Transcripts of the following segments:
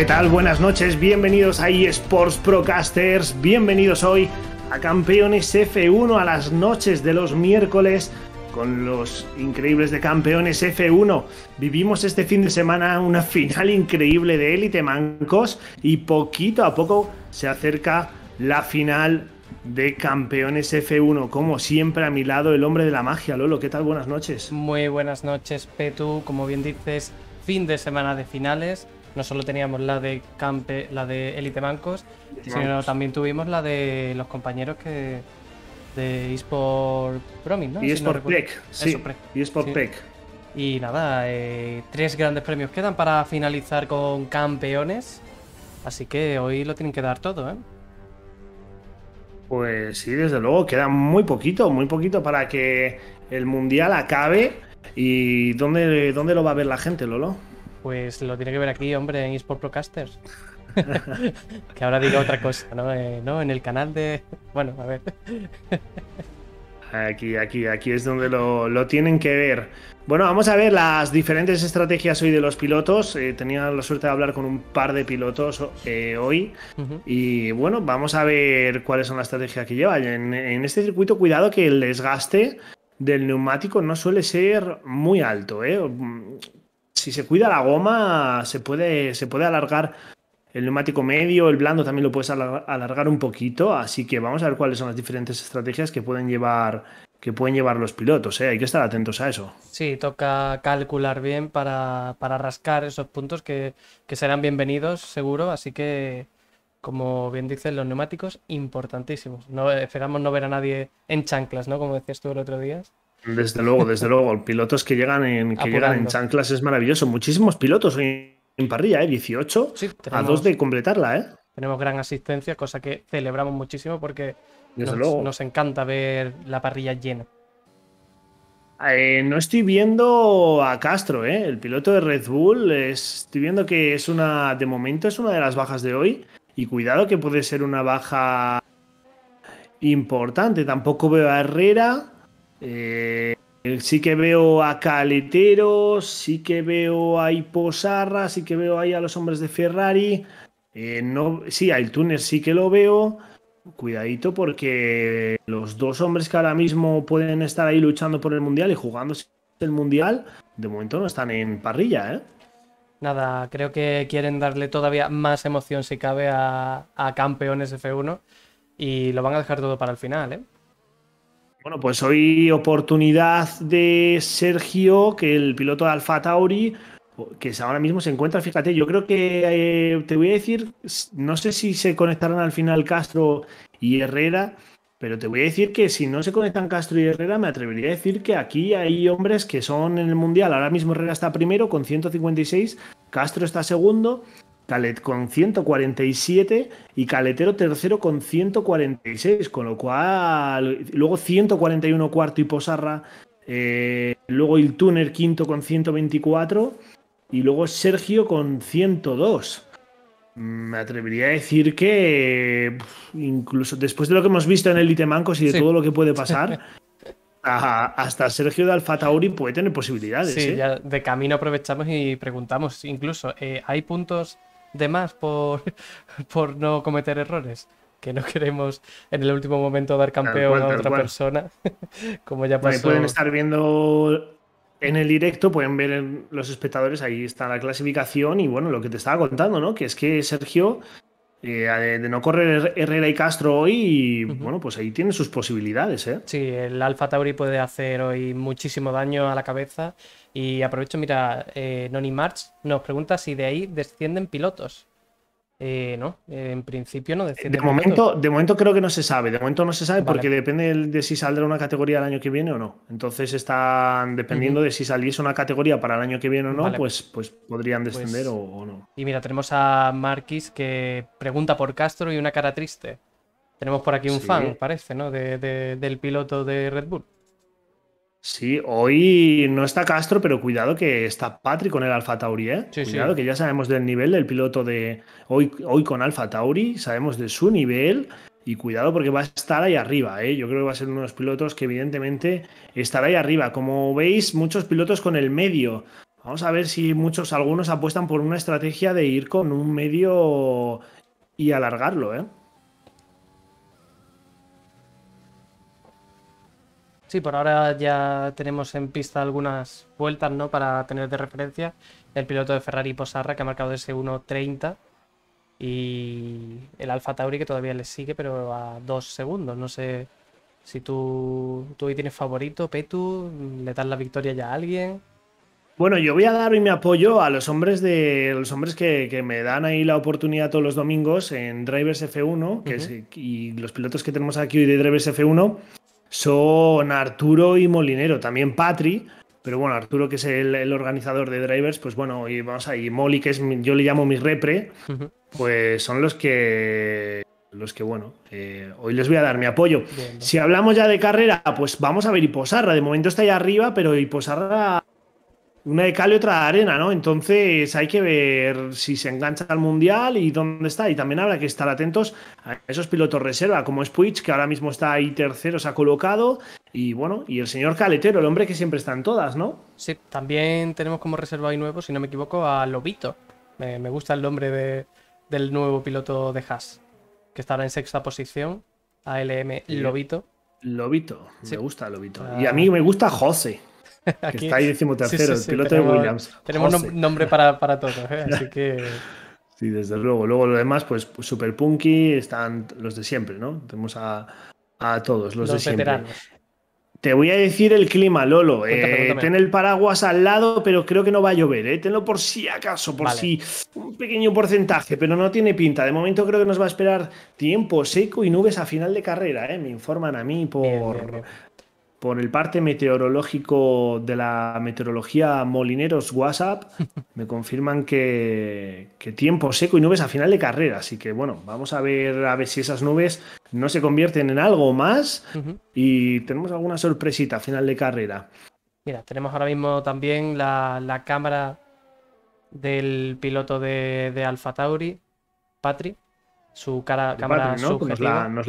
¿Qué tal? Buenas noches, bienvenidos a Sports Procasters, bienvenidos hoy a Campeones F1 a las noches de los miércoles con los increíbles de Campeones F1. Vivimos este fin de semana una final increíble de Elite Mancos y poquito a poco se acerca la final de Campeones F1. Como siempre, a mi lado, el hombre de la magia, Lolo. ¿Qué tal? Buenas noches. Muy buenas noches, Petu. Como bien dices, fin de semana de finales no solo teníamos la de Campe, la de Elite bancos sino también tuvimos la de los compañeros que de eSport y ¿no? eSport si sí. eSport Y nada, eh, tres grandes premios quedan para finalizar con campeones. Así que hoy lo tienen que dar todo, ¿eh? Pues sí, desde luego, queda muy poquito, muy poquito para que el mundial acabe. ¿Y dónde, dónde lo va a ver la gente, Lolo? Pues lo tiene que ver aquí, hombre, en eSport Procasters. que ahora diga otra cosa, ¿no? Eh, ¿no? En el canal de. Bueno, a ver. aquí, aquí, aquí es donde lo, tienen que ver. Bueno, vamos a ver las diferentes estrategias hoy de los pilotos. Eh, tenía la suerte de hablar con un par de pilotos eh, hoy. Y bueno, vamos a ver cuáles son las estrategias que llevan. En, en este circuito, cuidado que el desgaste del neumático no suele ser muy alto. ¿eh? si se cuida la goma, se puede, se puede alargar el neumático medio, el blando también lo puedes alargar un poquito, así que vamos a ver cuáles son las diferentes estrategias que pueden llevar que pueden llevar los pilotos, ¿eh? hay que estar atentos a eso. Sí, toca calcular bien para, rascar esos puntos que, serán bienvenidos, seguro, así que, como bien dicen, los neumáticos importantísimos. No, esperamos no ver a nadie en chanclas, ¿no? Como decías tú el otro día. Desde luego, desde luego. Pilotos que llegan en, que llegan en chanclas es maravilloso. Muchísimos pilotos en, parrilla, ¿eh? 18 a dos de completarla, ¿eh? Tenemos gran asistencia, cosa que celebramos muchísimo porque nos, encanta ver la parrilla llena. Eh, no estoy viendo a Castro, ¿eh? el piloto de Red Bull. estoy viendo que es una, de momento es una de las bajas de hoy. Y cuidado que puede ser una baja importante. Tampoco veo a Herrera. Eh, sí que veo a Caleteros, sí que veo a Iposarra, sí que veo ahí a los hombres de Ferrari. Eh, no, sí, al túnel sí que lo veo. Cuidadito porque los dos hombres que ahora mismo pueden estar ahí luchando por el Mundial y jugándose el Mundial, de momento no están en parrilla, ¿eh? Nada, creo que quieren darle todavía más emoción si cabe a, a campeones F1 y lo van a dejar todo para el final, ¿eh? Bueno, pues hoy oportunidad de Sergio, que el piloto de Alfa Tauri, que ahora mismo se encuentra, fíjate, yo creo que eh, te voy a decir, no sé si se conectarán al final Castro y Herrera, pero te voy a decir que si no se conectan Castro y Herrera, me atrevería a decir que aquí hay hombres que son en el Mundial, ahora mismo Herrera está primero con 156, Castro está segundo Calet con 147 y Caletero tercero con 146, con lo cual luego 141 cuarto y Posarra, eh, luego el Tuner quinto con 124 y luego Sergio con 102. Mm, me atrevería a decir que incluso después de lo que hemos visto en el Itemancos y de todo lo que puede pasar, hasta Sergio de Alfa puede tener posibilidades. Sí, ¿eh? de camino aprovechamos y preguntamos. Incluso, eh, ¿hay puntos de más por, por no cometer errores. Que no queremos en el último momento dar campeón a otra persona, como ya pasó. pueden estar viendo en el directo, pueden ver los espectadores, ahí está la clasificación y bueno, lo que te estaba contando, ¿no? Que es que Sergio eh, de, no correr Herrera y Castro hoy, bueno, pues ahí tiene sus posibilidades, ¿eh? Sí, el Alfa Tauri puede hacer hoy muchísimo daño a la cabeza y aprovecho, mira, eh, Noni March nos pregunta si de ahí descienden pilotos. Eh, no, en principio no descienden. De momento, de momento creo que no se sabe. De momento no se sabe porque depende de si saldrá una categoría el año que viene o no. Entonces están dependiendo de si saliese una categoría para el año que viene o no, pues, pues podrían pues descender o, no. Y mira, tenemos a Marquis que pregunta por Castro y una cara triste. Tenemos por aquí un fan, parece, ¿no? del piloto de Red Bull. Sí, hoy no está Castro, pero cuidado que está Patrick con el Alfa Tauri, ¿eh? cuidado que ya sabemos del nivel del piloto de hoy, hoy con Alfa Tauri, sabemos de su nivel y cuidado porque va a estar ahí arriba, ¿eh? Yo creo que va a ser uno de los pilotos que evidentemente estará ahí arriba. Como veis, muchos pilotos con el medio. Vamos a ver si muchos, algunos apuestan por una estrategia de ir con un medio y alargarlo, ¿eh? Sí, por ahora ya tenemos en pista algunas vueltas, ¿no? Para tener de referencia el piloto de Ferrari Posarra, que ha marcado ese 1.30, y el Alfa Tauri, que todavía le sigue, pero a dos segundos. No sé si tú, hoy tienes favorito, Petu, le das la victoria ya a alguien. Bueno, yo voy a dar mi apoyo a los hombres de los hombres que, me dan ahí la oportunidad todos los domingos en Drivers F1 que y los pilotos que tenemos aquí hoy de Drivers F1 son Arturo y Molinero, también Patri. Pero bueno, Arturo, que es el, organizador de drivers, pues bueno, y vamos ahí, Molly, que es yo le llamo mi repre, pues son los que los que, bueno, hoy les voy a dar mi apoyo. Si hablamos ya de carrera, pues vamos a ver Iposarra. De momento está ahí arriba, pero Iposarra una de cal y otra de arena, ¿no? Entonces hay que ver si se engancha al mundial y dónde está. Y también habrá que estar atentos a esos pilotos reserva, como es que ahora mismo está ahí tercero, se ha colocado. Y bueno, y el señor Caletero, el hombre que siempre está en todas, ¿no? Sí, también tenemos como reserva ahí nuevo, si no me equivoco, a Lobito. Me, gusta el nombre del nuevo piloto de Haas, que estará en sexta posición. ALM Lobito. Lobito, me gusta Lobito. Y a ah. mí me gusta José. que está ahí decimotercero, el piloto de Williams. Tenemos nombre para, para todos, ¿eh? así que. Sí, desde luego. Luego lo demás, pues, pues Super Punky, están los de siempre, ¿no? Tenemos a, todos, los, de siempre. Te voy a decir el clima, Lolo. Eh, ten el paraguas al lado, pero creo que no va a llover. ¿eh? Tenlo por si acaso, por si un pequeño porcentaje, pero no tiene pinta. De momento creo que nos va a esperar tiempo seco y nubes a final de carrera. ¿eh? Me informan a mí por por el parte meteorológico de la meteorología Molineros WhatsApp, me confirman que, tiempo seco y nubes a final de carrera. Así que bueno, vamos a ver a ver si esas nubes no se convierten en algo más y tenemos alguna sorpresita a final de carrera. Mira, tenemos ahora mismo también la, cámara del piloto de, de Alfa Tauri, Patri, su cara, cámara pues nos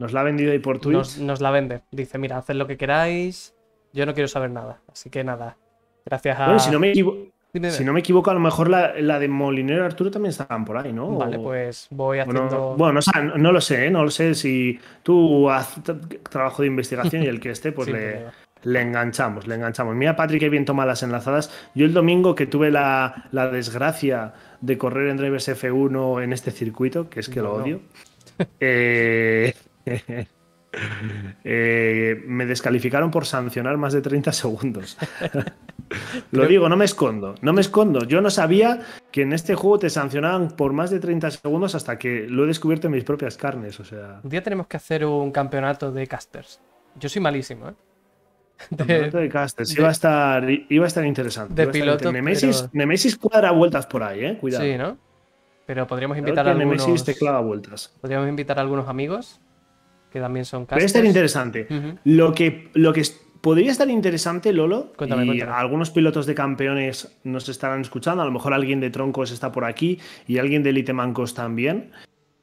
nos la ha vendido ahí por Twitch. Nos, la vende. Dice, mira, haced lo que queráis. Yo no quiero saber nada. Así que nada. Gracias a. Bueno, si no me, si no me equivoco, a lo mejor la, de Molinero Arturo también estaban por ahí, ¿no? Vale, pues voy haciendo. Bueno, no, lo sé, ¿eh? no lo sé. Si tú haces trabajo de investigación y el que esté, pues le. Le enganchamos, le enganchamos. Mira, Patrick, qué bien toma las enlazadas. Yo el domingo que tuve la, desgracia de correr en Drivers F1 en este circuito, que es que lo odio, eh, Eh, me descalificaron por sancionar más de 30 segundos. Lo digo, no me escondo, no me escondo. Yo no sabía que en este juego te sancionaban por más de 30 segundos hasta que lo he descubierto en mis propias carnes, o sea... Un día tenemos que hacer un campeonato de casters. Yo soy malísimo, ¿eh? De, campeonato de casters. iba, a estar, iba a estar interesante. Nemesis, cuadra vueltas por ahí, ¿eh? Cuidado. Sí, ¿no? Pero podríamos invitar a algunos... Nemesis te clava vueltas. Podríamos invitar a algunos amigos que también son casters... Pero estar interesante. lo, que, lo que podría estar interesante, Lolo, cuéntame, y algunos pilotos de campeones nos estarán escuchando, a lo mejor alguien de Troncos está por aquí y alguien de Elite Mancos también,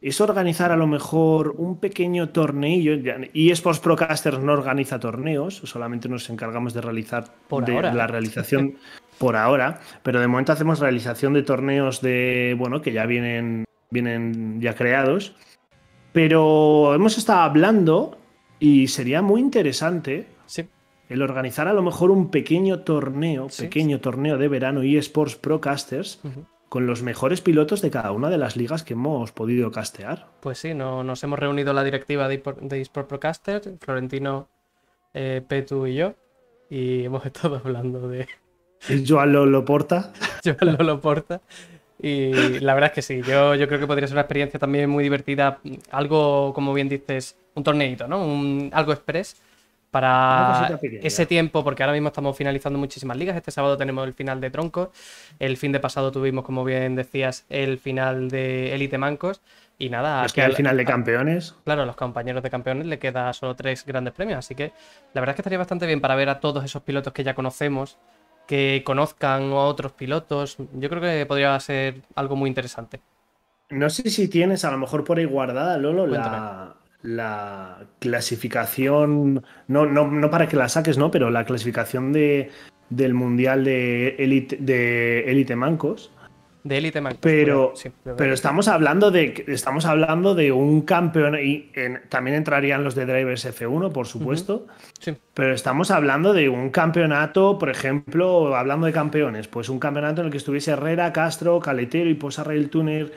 es organizar a lo mejor un pequeño torneo. Y Sports Procasters no organiza torneos, solamente nos encargamos de realizar la realización por ahora, pero de momento hacemos realización de torneos de, bueno, que ya vienen, vienen ya creados pero hemos estado hablando y sería muy interesante el organizar a lo mejor un pequeño torneo, pequeño torneo de verano eSports Procasters. Con los mejores pilotos de cada una de las ligas que hemos podido castear. Pues sí, nos hemos reunido la directiva de, Esports Procasters, Florentino, eh, Petu y yo, y hemos estado hablando de. Joan Lolo Porta. Joan Lolo Porta. Y la verdad es que sí, yo, yo creo que podría ser una experiencia también muy divertida, algo, como bien dices, un torneito, ¿no? Un, algo express para ese tiempo, porque ahora mismo estamos finalizando muchísimas ligas. Este sábado tenemos el final de Troncos, el fin de pasado tuvimos, como bien decías, el final de Elite Mancos. Y nada, es que al final de campeones. Claro, a los compañeros de campeones le queda solo tres grandes premios, así que la verdad es que estaría bastante bien para ver a todos esos pilotos que ya conocemos, que conozcan a otros pilotos. Yo creo que podría ser algo muy interesante. No sé si tienes a lo mejor por ahí guardada, Lolo, la, clasificación, no, no, para que la saques, ¿no? Pero la clasificación de, del Mundial de de Elite Mancos de Pero, pero estamos hablando de estamos hablando de un campeón y también entrarían los de Drivers F1, por supuesto. Pero estamos hablando de un campeonato, por ejemplo, hablando de campeones, pues un campeonato en el que estuviese Herrera, Castro, Caletero y Posa Rail Tuner,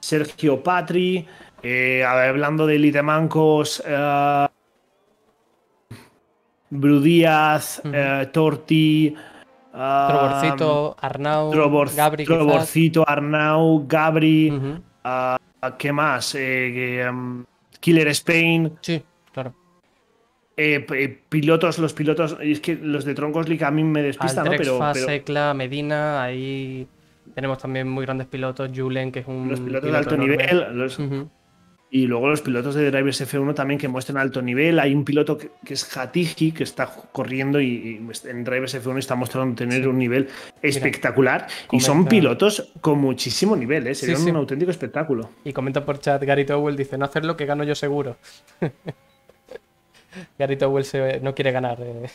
Sergio Patri, eh, hablando de Elite Mancos, eh, Brudíaz, eh, Torti, Troborcito, Arnau, Gabri. Troborcito, Arnau, Gabri. ¿Qué más? Eh, Killer Spain. Sí, claro. Eh, eh, pilotos, los pilotos. Es que los de Troncos League a mí me despistan, Pero, Secla, Medina, ahí tenemos también muy grandes pilotos. Julen, que es un. piloto de alto nivel. Y luego los pilotos de Drivers F1 también que muestran alto nivel. Hay un piloto que, es Hatiki, que está corriendo y, pues, en Drivers F1 está mostrando tener un nivel espectacular. y son pilotos con muchísimo nivel, es ¿eh? sería un auténtico espectáculo. Y comenta por chat, Gary Towell dice, no hacer lo que gano yo seguro. Gary Towell no quiere ganar. Eh.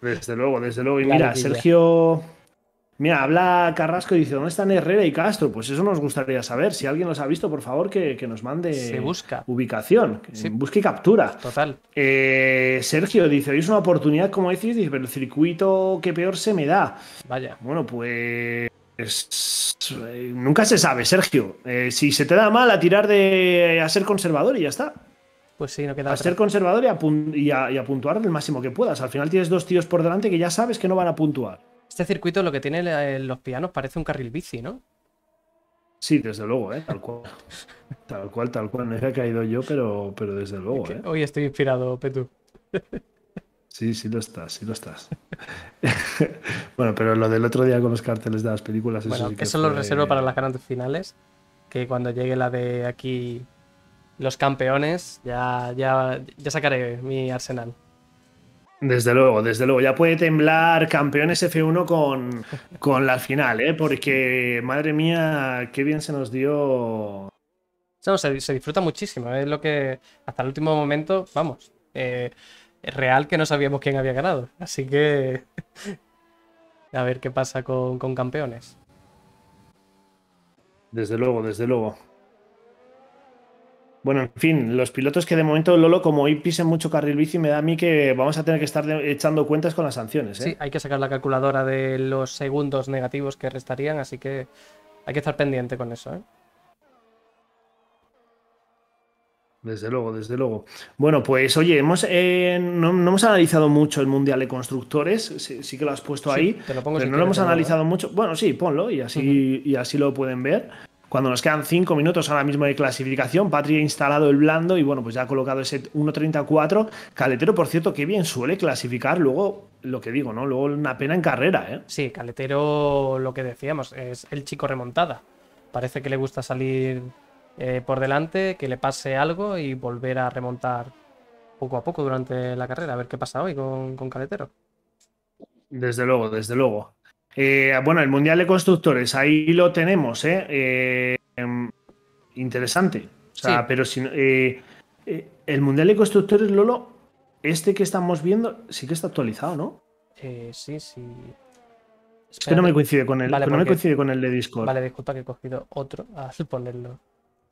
desde luego, desde luego. Y mira, Sergio... Mira, habla Carrasco y dice, ¿dónde están Herrera y Castro? Pues eso nos gustaría saber. Si alguien los ha visto, por favor, que, nos mande busca. ubicación. busque y captura. Total. Eh, Sergio dice, hoy es una oportunidad, como decís, dice, pero el circuito que peor se me da. Vaya. Bueno, pues... Eh, nunca se sabe, Sergio. Eh, si se te da mal a tirar de a ser conservador y ya está. Pues sí, no queda. A ser conservador y a, y a puntuar el máximo que puedas. Al final tienes dos tíos por delante que ya sabes que no van a puntuar. Este circuito lo que tiene eh, los pianos parece un carril bici, ¿no? Sí, desde luego, ¿eh? Tal cual. tal cual, tal cual. Me había caído yo, pero, pero desde luego, ¿eh? Hoy estoy inspirado, Petu. Sí, sí lo estás, sí lo estás. bueno, pero lo del otro día con los carteles de las películas. bueno, que eso lo reservo para las grandes finales. Que cuando llegue la de aquí, los campeones, ya, ya, ya sacaré mi arsenal. Desde luego, desde luego. Ya puede temblar campeones F1 con, la final, ¿eh? Porque, madre mía, qué bien se nos dio. se, disfruta muchísimo. Es lo que hasta el último momento, vamos, es eh, real que no sabíamos quién había ganado. Así que a ver qué pasa con campeones. Desde luego, desde luego. Bueno, en fin, los pilotos que de momento, Lolo, como hoy pisen mucho carril bici, me da a mí que vamos a tener que estar echando cuentas con las sanciones. ¿eh? Sí, hay que sacar la calculadora de los segundos negativos que restarían, así que hay que estar pendiente con eso. ¿eh? Desde luego, desde luego. Bueno, pues oye, hemos, eh, no, hemos analizado mucho el Mundial de Constructores, sí, que lo has puesto ahí, pero no lo hemos analizado mucho. Bueno, sí, ponlo y así, y así lo pueden ver. Cuando nos quedan 5 minutos ahora mismo de clasificación, Patri ha instalado el blando y bueno, pues ya ha colocado ese 1.34. Caletero, por cierto, qué bien suele clasificar luego lo que digo, ¿no? Luego una pena en carrera, ¿eh? Sí, Caletero, lo que decíamos, es el chico remontada. Parece que le gusta salir eh, por delante, que le pase algo y volver a remontar poco a poco durante la carrera. A ver qué pasa hoy con, con Caletero. Desde luego, desde luego. Eh, bueno, el Mundial de Constructores, ahí lo tenemos, ¿eh? eh interesante. O sea, pero si eh, el Mundial de Constructores, Lolo, este que estamos viendo, sí que está actualizado, ¿no? sí, sí. Es que no me coincide con el, coincide con el de Discord. Vale, disculpa que he cogido otro a ponerlo.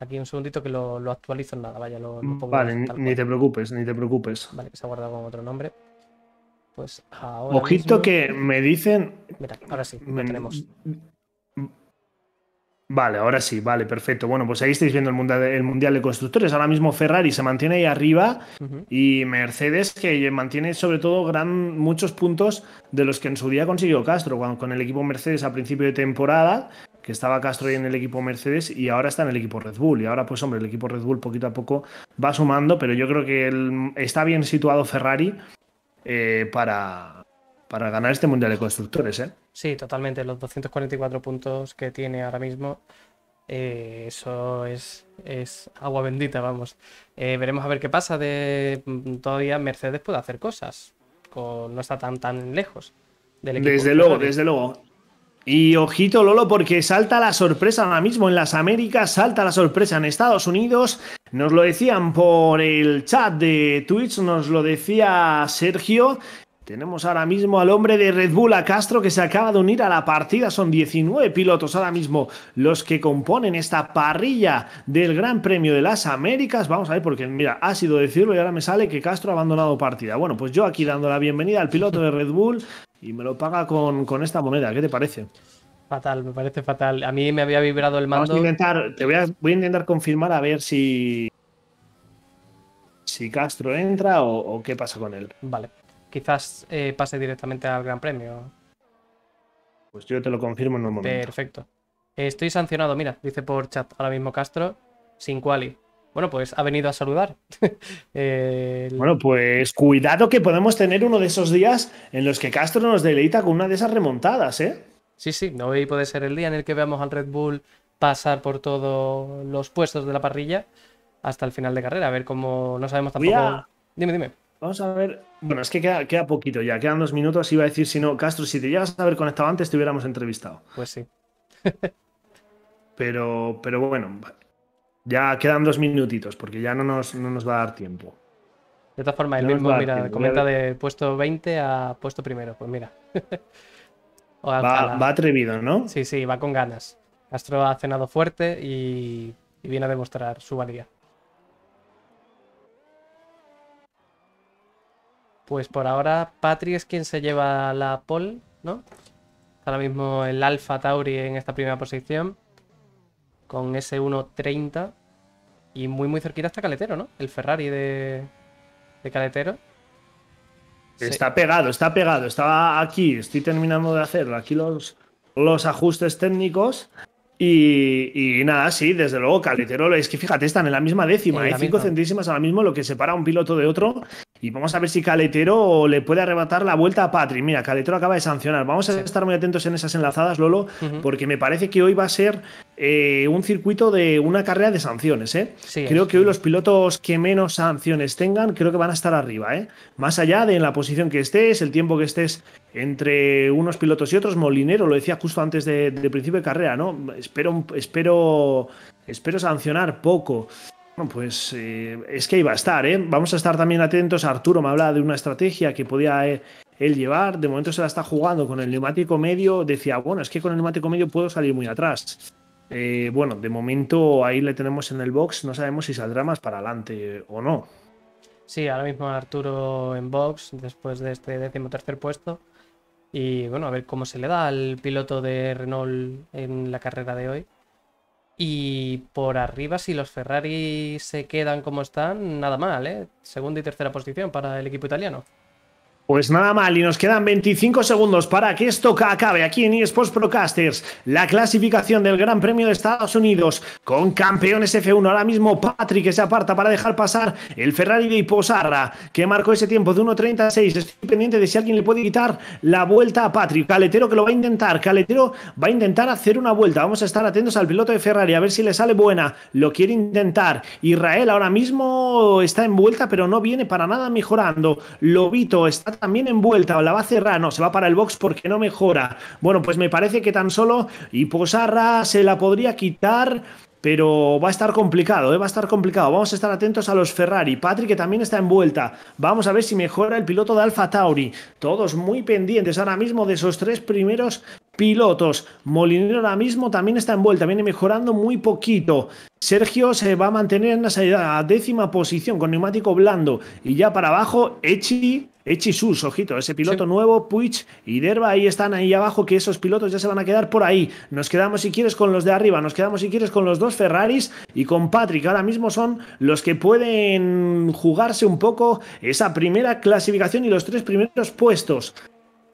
Aquí un segundito que lo, actualizo en nada, vaya, lo, mm, Vale, ni, ni te preocupes, ni te preocupes. Vale, que se ha guardado con otro nombre. Pues, Ojito que me dicen. ahora sí, Vale, ahora sí, vale, perfecto. Bueno, pues ahí estáis viendo el mundial, de constructores. Ahora mismo Ferrari se mantiene ahí arriba y Mercedes que mantiene sobre todo gran, muchos puntos de los que en su día consiguió Castro con, con el equipo Mercedes a principio de temporada, que estaba Castro ahí en el equipo Mercedes y ahora está en el equipo Red Bull. Y ahora pues hombre, el equipo Red Bull poquito a poco va sumando, pero yo creo que está bien situado Ferrari eh, para, para ganar este Mundial de Constructores. ¿eh? Sí, totalmente. Los 244 puntos que tiene ahora mismo, eh, eso es, agua bendita, vamos. Eh, veremos a ver qué pasa. De, mm, todavía Mercedes puede hacer cosas. Con, no está tan, tan lejos Desde luego, desde luego. Y ojito, Lolo, porque salta la sorpresa ahora mismo en las Américas, salta la sorpresa en Estados Unidos. Nos lo decían por el chat de Twitch, nos lo decía Sergio. Tenemos ahora mismo al hombre de Red Bull, a Castro, que se acaba de unir a la partida. Son 19 pilotos ahora mismo los que componen esta parrilla del Gran Premio de las Américas. Vamos a ver, porque mira, ha sido decirlo y ahora me sale que Castro ha abandonado partida. Bueno, pues yo aquí dando la bienvenida al piloto de Red Bull y me lo paga con, con esta moneda. ¿Qué te parece? Fatal, me parece fatal. A mí me había vibrado el mando. Vamos a intentar, te voy a, intentar confirmar a ver si. Si Castro entra o, qué pasa con él. Vale. Quizás eh, pase directamente al Gran Premio. Pues yo te lo confirmo en un momento. Perfecto. Estoy sancionado, mira, dice por chat ahora mismo Castro, sin quali. Bueno, pues ha venido a saludar. Bueno, pues cuidado que podemos tener uno de esos días en los que Castro nos deleita con una de esas remontadas, ¿eh? Sí, sí, hoy puede ser el día en el que veamos al Red Bull pasar por todos los puestos de la parrilla hasta el final de carrera. A ver cómo no sabemos tampoco. Ah. Dime, dime. Vamos a ver. Bueno, es que queda, poquito ya, quedan dos minutos. Iba a decir, si no, Castro, si te llegas a haber conectado antes, te hubiéramos entrevistado. Pues sí. pero, pero bueno, ya quedan dos minutitos, porque ya no nos, va a dar tiempo. De todas formas, el mismo, mira, comenta de puesto 20 a puesto primero. Pues mira. Va, atrevido, ¿no? Sí, sí, va con ganas. Castro ha cenado fuerte y, viene a demostrar su valía. Pues por ahora Patri es quien se lleva la pole, ¿no? Ahora mismo el Alfa Tauri en esta primera posición con ese 1.30 y muy muy cerquita está Caletero, ¿no? El Ferrari de, de Caletero. Está pegado, está pegado. Estaba aquí, estoy terminando de hacerlo, aquí los, los ajustes técnicos. Y, y, nada, sí, desde luego, Caliterolo, es que fíjate, están en la misma décima, en ¿eh? cinco centísimas ahora mismo lo que separa un piloto de otro. Y vamos a ver si Caletero le puede arrebatar la vuelta a Patri. Mira, Caletero acaba de sancionar. Vamos a estar muy atentos en esas enlazadas, Lolo, porque me parece que hoy va a ser eh, un circuito de una carrera de sanciones. ¿eh? creo que hoy los pilotos que menos sanciones tengan, creo que van a estar arriba. ¿eh? Más allá de en la posición que estés, el tiempo que estés entre unos pilotos y otros. Molinero lo decía justo antes del principio de carrera, ¿no? Espero, espero, espero sancionar poco. Pues eh, es que iba a estar, ¿eh? Vamos a estar también atentos. Arturo me habla de una estrategia que podía eh, él llevar. De momento se la está jugando con el neumático medio. Decía, bueno, es que con el neumático medio puedo salir muy atrás. Eh, bueno, de momento ahí le tenemos en el box. No sabemos si saldrá más para adelante o no. Sí, ahora mismo Arturo en box después de este décimo puesto. Y bueno, a ver cómo se le da al piloto de Renault en la carrera de hoy. Y por arriba, si los Ferrari se quedan como están, nada mal, ¿eh? Segunda y tercera posición para el equipo italiano. Pues nada mal, y nos quedan 25 segundos para que esto acabe aquí en eSports Procasters. La clasificación del Gran Premio de Estados Unidos con campeones F1. Ahora mismo Patrick se aparta para dejar pasar el Ferrari de Iposarra, que marcó ese tiempo de 1.36. Estoy pendiente de si alguien le puede quitar la vuelta a Patrick. Caletero que lo va a intentar. Caletero va a intentar hacer una vuelta. Vamos a estar atentos al piloto de Ferrari a ver si le sale buena. Lo quiere intentar. Israel ahora mismo está en vuelta, pero no viene para nada mejorando. Lobito está también envuelta o la va a cerrar, no, se va para el box porque no mejora. Bueno, pues me parece que tan solo y se la podría quitar. Pero va a estar complicado, ¿eh? va a estar complicado. Vamos a estar atentos a los Ferrari. Patrick que también está envuelta. Vamos a ver si mejora el piloto de Alfa Tauri. Todos muy pendientes ahora mismo de esos tres primeros pilotos. Molinero ahora mismo también está envuelta, viene mejorando muy poquito. Sergio se va a mantener en la décima posición con neumático blando. Y ya para abajo, Echi, Echi Sus, ojito, ese piloto nuevo, Puig y Derba, ahí están ahí abajo, que esos pilotos ya se van a quedar por ahí. Nos quedamos, si quieres, con los de arriba, nos quedamos, si quieres, con los dos Ferraris y con Patrick. Ahora mismo son los que pueden jugarse un poco esa primera clasificación y los tres primeros puestos.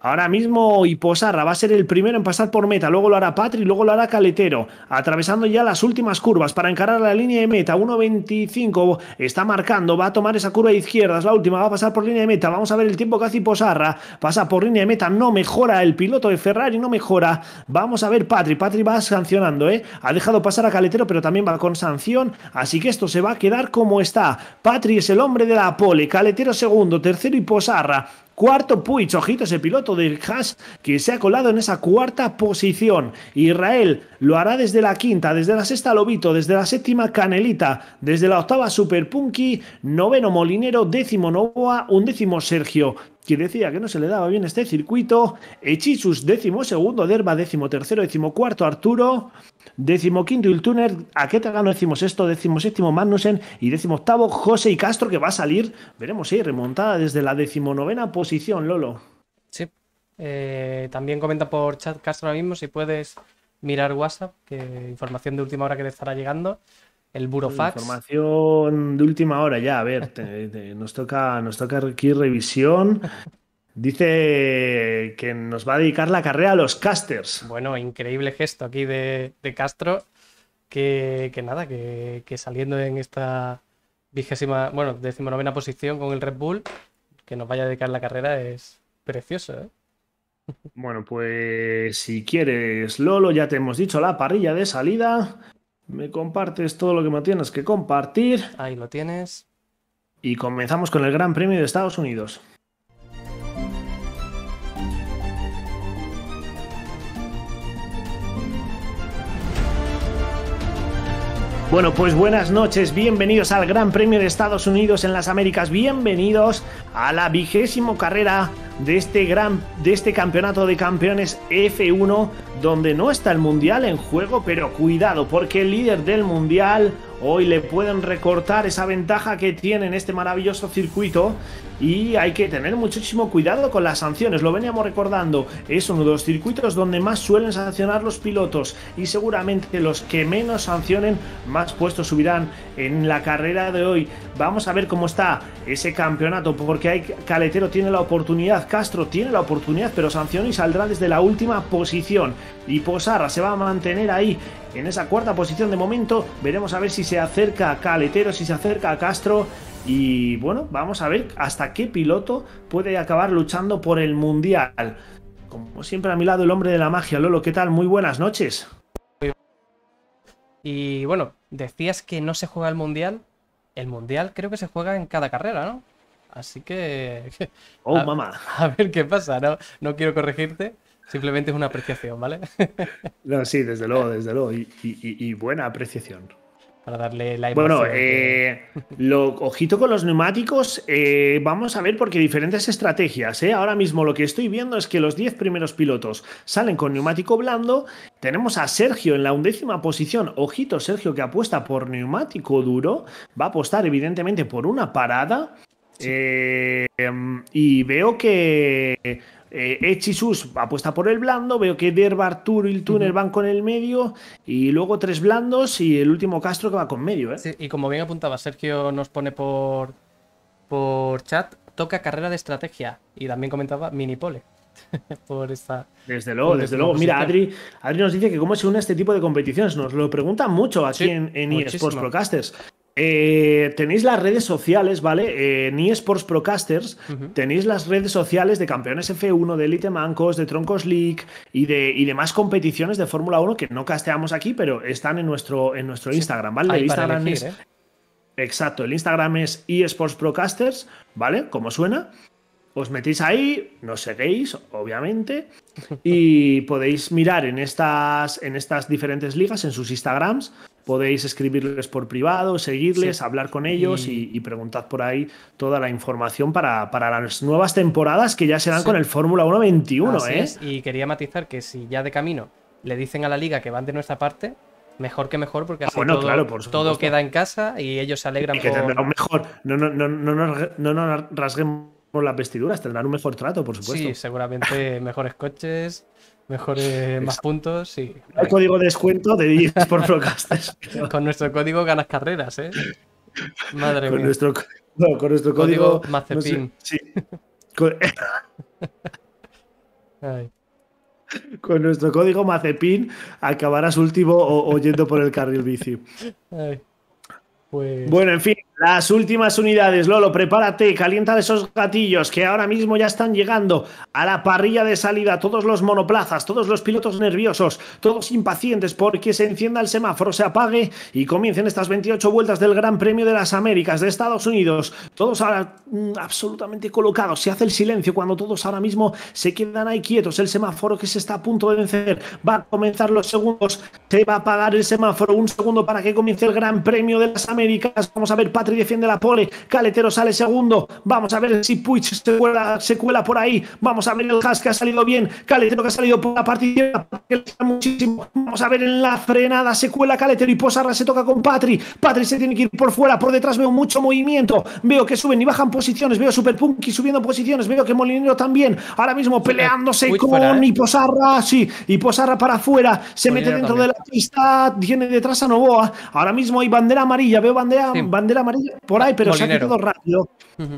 Ahora mismo Iposarra va a ser el primero en pasar por meta, luego lo hará Patri, y luego lo hará Caletero, atravesando ya las últimas curvas para encarar la línea de meta, 1.25 está marcando, va a tomar esa curva de izquierda. Es la última va a pasar por línea de meta, vamos a ver el tiempo que hace Iposarra, pasa por línea de meta, no mejora el piloto de Ferrari, no mejora, vamos a ver Patri, Patri va sancionando, ¿eh? ha dejado pasar a Caletero pero también va con sanción, así que esto se va a quedar como está, Patri es el hombre de la pole, Caletero segundo, tercero Iposarra, Cuarto, Puig, ojitos el piloto del Haas que se ha colado en esa cuarta posición. Israel lo hará desde la quinta, desde la sexta Lobito, desde la séptima Canelita, desde la octava Super Punky, noveno Molinero, décimo Novoa, undécimo Sergio, quien decía que no se le daba bien este circuito, Echisus décimo segundo, Derba décimo tercero, décimo cuarto Arturo, décimo quinto Iltuner, gano, décimo sexto, décimo séptimo Magnussen y décimo octavo José y Castro que va a salir, veremos si eh, remontada desde la decimonovena posición, Lolo. Sí, eh, también comenta por chat Castro ahora mismo si puedes mirar WhatsApp, que información de última hora que le estará llegando. El burofax. Información de última hora ya, a ver, nos, toca, nos toca aquí revisión. Dice que nos va a dedicar la carrera a los casters. Bueno, increíble gesto aquí de, Castro, que, nada, que, saliendo en esta vigésima, bueno, decimonovena posición con el Red Bull, que nos vaya a dedicar la carrera es precioso, ¿eh? Bueno, pues si quieres, Lolo, ya te hemos dicho la parrilla de salida. Me compartes todo lo que me tienes que compartir. Ahí lo tienes. Y comenzamos con el Gran Premio de Estados Unidos. Bueno, pues buenas noches, bienvenidos al Gran Premio de Estados Unidos en las Américas, bienvenidos a la vigésimo carrera de este gran de este campeonato de campeones F1, donde no está el mundial en juego, pero cuidado, porque el líder del mundial hoy le pueden recortar esa ventaja que tiene en este maravilloso circuito y hay que tener muchísimo cuidado con las sanciones, lo veníamos recordando, es uno de los circuitos donde más suelen sancionar los pilotos y seguramente los que menos sancionen más puestos subirán en la carrera de hoy. Vamos a ver cómo está ese campeonato porque hay Caletero tiene la oportunidad, Castro tiene la oportunidad, pero sanciona y saldrá desde la última posición y Posarra se va a mantener ahí en esa cuarta posición de momento. Veremos a ver si se acerca a Caletero, si se acerca a Castro. Y bueno, vamos a ver hasta qué piloto puede acabar luchando por el Mundial. Como siempre a mi lado el hombre de la magia, Lolo, ¿qué tal? Muy buenas noches. Y bueno, decías que no se juega el Mundial. El Mundial creo que se juega en cada carrera, ¿no? Así que... Oh, mamá. A ver qué pasa, ¿no? No quiero corregirte, Simplemente es una apreciación, ¿vale? no, sí, desde luego, desde luego. Y, buena apreciación. Para darle la Bueno, eh, lo, ojito con los neumáticos. Eh, vamos a ver, porque diferentes estrategias. Eh. Ahora mismo lo que estoy viendo es que los 10 primeros pilotos salen con neumático blando. Tenemos a Sergio en la undécima posición. Ojito, Sergio que apuesta por neumático duro. Va a apostar, evidentemente, por una parada. Eh, em, y veo que eh, Echisus apuesta por el blando, veo que Derba, Artur y el túnel van con el medio, y luego tres blandos y el último Castro que va con medio. ¿eh? y como bien apuntaba Sergio, nos pone por, por chat, toca carrera de estrategia, y también comentaba minipole. por esta. Desde luego, desde luego. Mira, Adri, nos dice que cómo se une este tipo de competiciones. Nos lo preguntan mucho aquí en, en eSports Procasters. Eh, tenéis las redes sociales, ¿vale? en eh, eSports Procasters tenéis las redes sociales de campeones F1, de Elite Mancos, de Troncos League y de y demás competiciones de Fórmula 1 que no casteamos aquí, pero están en nuestro, en nuestro Instagram, ¿vale? el Instagram es, ¿eh? Exacto, el Instagram es eSports Procasters, ¿vale? Como suena. Os metéis ahí, nos seguís, obviamente, y podéis mirar en estas, en estas diferentes ligas, en sus Instagrams, podéis escribirles por privado, seguirles, hablar con ellos y... preguntad por ahí toda la información para, las nuevas temporadas que ya serán con el Fórmula 1 21. ¿eh? Y quería matizar que si ya de camino le dicen a la liga que van de nuestra parte, mejor que mejor, porque ah, así todo, todo, queda en casa y ellos se alegran. Y que por... mejor. No, no, no, no, rasguemos las vestiduras, tendrán un mejor trato, por supuesto. Sí, seguramente mejores coches, mejores eh, más puntos, sí. El código de descuento de 10 por Procasters. con nuestro código ganas carreras, ¿eh? Madre con mía. Nuestro, no, con nuestro código. Mazepin. Con, nuestro código Mazepin acabarás último o, yendo por el carril bici. Pues bueno, en fin, las últimas unidades, Lolo, prepárate, calienta esos gatillos que ahora mismo ya están llegando a la parrilla de salida. Todos los monoplazas, todos los pilotos nerviosos, todos impacientes porque se encienda el semáforo, se apague y comiencen estas 28 vueltas del Gran Premio de las Américas de Estados Unidos. Todos ahora mm, absolutamente colocados. Se hace el silencio cuando todos ahora mismo se quedan ahí quietos. El semáforo que se está a punto de vencer va a comenzar los segundos. Se va a apagar el semáforo un segundo para que comience el Gran Premio de las Américas. Vamos a ver, Patri defiende la pole, Caletero sale segundo, vamos a ver si Puig se cuela, por ahí, vamos a ver el Haas que ha salido bien, Caletero que ha salido por la partida vamos a ver en la frenada, se cuela Caletero y Posarra se toca con Patri, Patri se tiene que ir por fuera, por detrás veo mucho movimiento, veo que suben y bajan posiciones, veo Punky subiendo posiciones, veo que Molinero también, ahora mismo peleándose con ¿eh? y Posarra, sí, y Posarra para afuera, se mete dentro de la pista, tiene detrás a Novoa, ahora mismo hay bandera amarilla, veo bandera, bandera amarilla por ahí, pero se ha quitado rápido.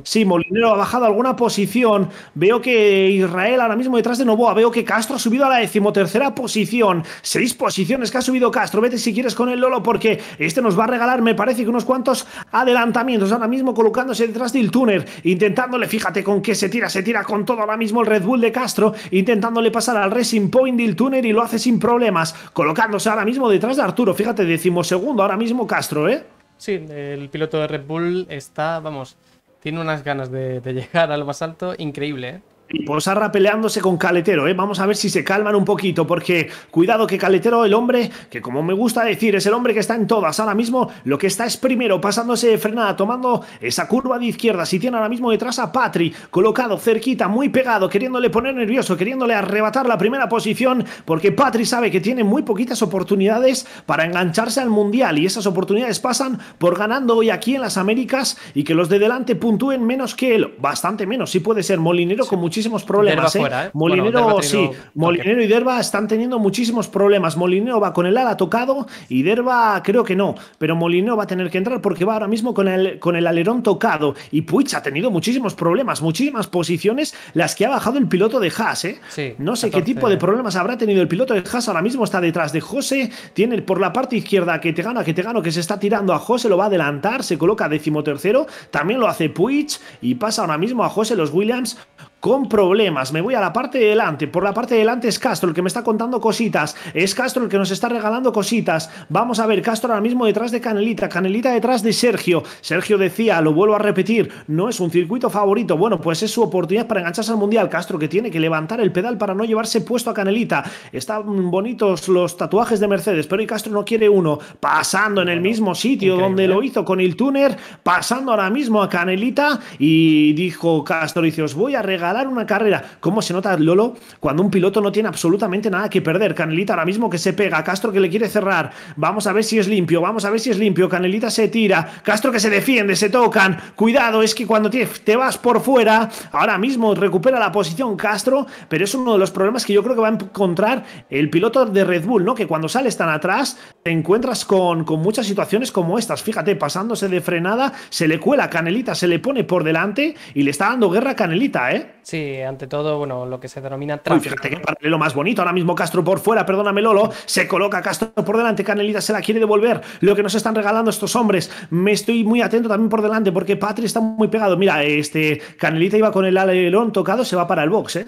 Sí, Molinero ha bajado alguna posición. Veo que Israel ahora mismo detrás de Novoa. Veo que Castro ha subido a la decimotercera posición. Seis posiciones que ha subido Castro. Vete si quieres con el Lolo, porque este nos va a regalar, me parece que unos cuantos adelantamientos. Ahora mismo colocándose detrás del túnel, intentándole, fíjate con qué se tira, se tira con todo ahora mismo el Red Bull de Castro, intentándole pasar al Racing Point del túnel y lo hace sin problemas, colocándose ahora mismo detrás de Arturo. Fíjate, decimosegundo ahora mismo Castro, ¿eh? Sí, el piloto de Red Bull está, vamos, tiene unas ganas de, llegar a lo más alto increíble, ¿eh? tipos pues peleándose con Caletero, ¿eh? Vamos a ver si se calman un poquito, porque cuidado que Caletero, el hombre, que como me gusta decir, es el hombre que está en todas. Ahora mismo lo que está es primero, pasándose de frenada, tomando esa curva de izquierda. Si tiene ahora mismo detrás a Patri, colocado cerquita, muy pegado, queriéndole poner nervioso, queriéndole arrebatar la primera posición, porque Patri sabe que tiene muy poquitas oportunidades para engancharse al Mundial y esas oportunidades pasan por ganando hoy aquí en las Américas y que los de delante puntúen menos que él, bastante menos, si puede ser Molinero con muchísimo muchísimos problemas. Eh. ¿eh? Molinero, sí, Molinero y Derba están teniendo muchísimos problemas. Molinero va con el ala tocado y Derba creo que no, pero Molinero va a tener que entrar porque va ahora mismo con el, con el alerón tocado y Puig ha tenido muchísimos problemas, muchísimas posiciones las que ha bajado el piloto de Haas. ¿eh? no sé qué tipo de problemas habrá tenido el piloto de Haas, ahora mismo está detrás de José, tiene por la parte izquierda que te gana, que te gano, que se está tirando a José, lo va a adelantar, se coloca tercero también lo hace Puig y pasa ahora mismo a José los Williams con problemas. Me voy a la parte de delante. Por la parte de delante es Castro el que me está contando cositas. Es Castro el que nos está regalando cositas. Vamos a ver, Castro ahora mismo detrás de Canelita. Canelita detrás de Sergio. Sergio decía, lo vuelvo a repetir, no es un circuito favorito. Bueno, pues es su oportunidad para engancharse al Mundial. Castro que tiene que levantar el pedal para no llevarse puesto a Canelita. Están bonitos los tatuajes de Mercedes, pero hoy Castro no quiere uno. Pasando en el mismo sitio donde lo ¿eh? hizo con el túnel, pasando ahora mismo a Canelita y dijo Castro, dice, os voy a regalar dar una carrera. ¿Cómo se nota, Lolo, cuando un piloto no tiene absolutamente nada que perder? Canelita ahora mismo que se pega, Castro que le quiere cerrar. Vamos a ver si es limpio, vamos a ver si es limpio. Canelita se tira, Castro que se defiende, se tocan. Cuidado, es que cuando te, vas por fuera, ahora mismo recupera la posición Castro, pero es uno de los problemas que yo creo que va a encontrar el piloto de Red Bull, ¿no? Que cuando sales tan atrás, te encuentras con, con muchas situaciones como estas. Fíjate, pasándose de frenada, se le cuela Canelita, se le pone por delante y le está dando guerra a Canelita, ¿eh? Sí, ante todo, bueno, lo que se denomina tráfico. Fíjate que paralelo más bonito. Ahora mismo Castro por fuera, perdóname Lolo, se coloca Castro por delante, Canelita se la quiere devolver. Lo que nos están regalando estos hombres. Me estoy muy atento también por delante porque Patri está muy pegado. Mira, este Canelita iba con el alerón tocado, se va para el box, ¿eh?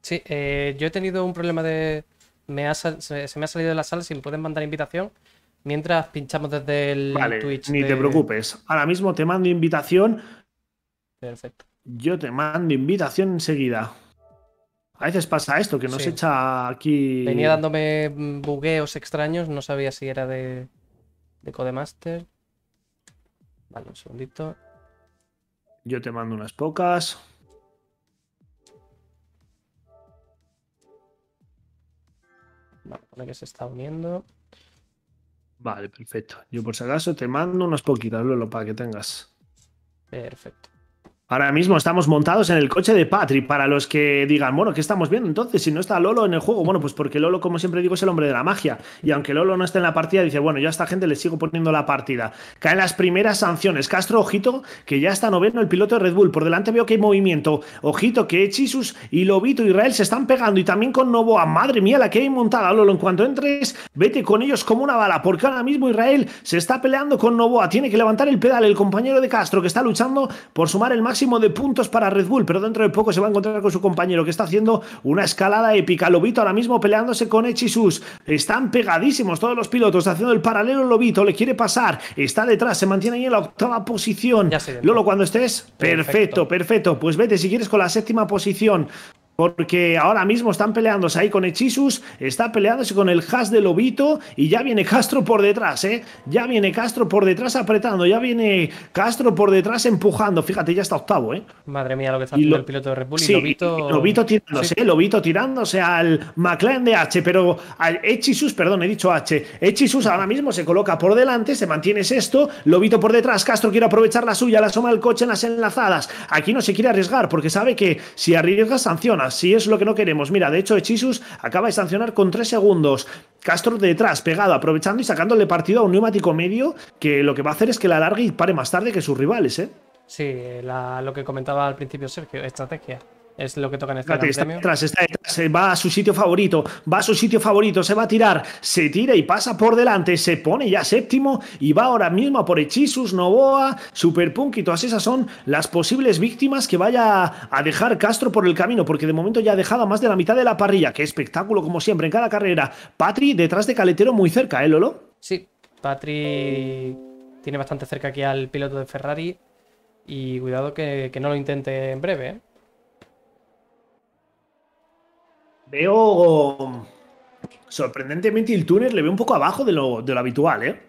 Sí, eh, yo he tenido un problema de... se me ha salido de la sala, si me pueden mandar invitación mientras pinchamos desde el vale, Twitch. Ni te preocupes. Ahora mismo te mando invitación. Perfecto. Yo te mando invitación enseguida. A veces pasa esto, que nos echa aquí. Venía dándome mm, bugueos extraños, no sabía si era de, de Codemaster. Vale, un segundito. Yo te mando unas pocas. Vale, que se está uniendo. Vale, perfecto. Yo por si acaso te mando unas poquitas, Lolo, para que tengas. Perfecto. Ahora mismo estamos montados en el coche de Patri. Para los que digan, bueno, ¿qué estamos viendo entonces? Si no está Lolo en el juego, bueno, pues porque Lolo, como siempre digo, es el hombre de la magia. Y aunque Lolo no esté en la partida, dice, bueno, yo a esta gente le sigo poniendo la partida. Caen las primeras sanciones. Castro, ojito, que ya está noveno el piloto de Red Bull. Por delante veo que hay movimiento. Ojito, que Echisus y Lobito Israel se están pegando. Y también con Novoa. Madre mía, la que hay montada, Lolo. En cuanto entres, vete con ellos como una bala. Porque ahora mismo Israel se está peleando con Novoa. Tiene que levantar el pedal el compañero de Castro, que está luchando por sumar el máximo de puntos para Red Bull, pero dentro de poco se va a encontrar con su compañero que está haciendo una escalada épica. Lobito ahora mismo peleándose con Echisus. Están pegadísimos todos los pilotos haciendo el paralelo. Lobito le quiere pasar, está detrás, se mantiene ahí en la octava posición. Lolo, cuando estés, perfecto, perfecto. perfecto. Pues vete si quieres con la séptima posición porque ahora mismo están peleándose ahí con Hechisus, está peleándose con el hash de Lobito y ya viene Castro por detrás, ¿eh? Ya viene Castro por detrás apretando, ya viene Castro por detrás empujando. Fíjate, ya está octavo, ¿eh? Madre mía, lo que está haciendo el piloto de República. sí, Lobito... tirándose, ¿eh? Lobito tirándose al McLaren de H, pero al Hechisus, perdón, he dicho H. Hechisus ahora mismo se coloca por delante, se mantiene sexto, Lobito por detrás, Castro quiere aprovechar la suya, la soma del coche en las enlazadas. Aquí no se quiere arriesgar porque sabe que si arriesgas sanciona. Si es lo que no queremos. Mira, de hecho, Echisus acaba de sancionar con 3 segundos. Castro detrás, pegado, aprovechando y sacándole partido a un neumático medio que lo que va a hacer es que la alargue y pare más tarde que sus rivales, ¿eh? Sí, lo que comentaba al principio Sergio, estrategia es lo que toca en este está Detrás, está detrás, eh, va a su sitio favorito, va a su sitio favorito, se va a tirar, se tira y pasa por delante, se pone ya séptimo y va ahora mismo por Hechisus, Novoa, Superpunk y todas esas son las posibles víctimas que vaya a dejar Castro por el camino, porque de momento ya ha dejado más de la mitad de la parrilla. Qué espectáculo, como siempre, en cada carrera. Patri detrás de Caletero muy cerca, ¿eh, Lolo? Sí, Patri tiene bastante cerca aquí al piloto de Ferrari y cuidado que, que no lo intente en breve, ¿eh? Veo. Um, sorprendentemente, el túnel le ve un poco abajo de lo, habitual, ¿eh?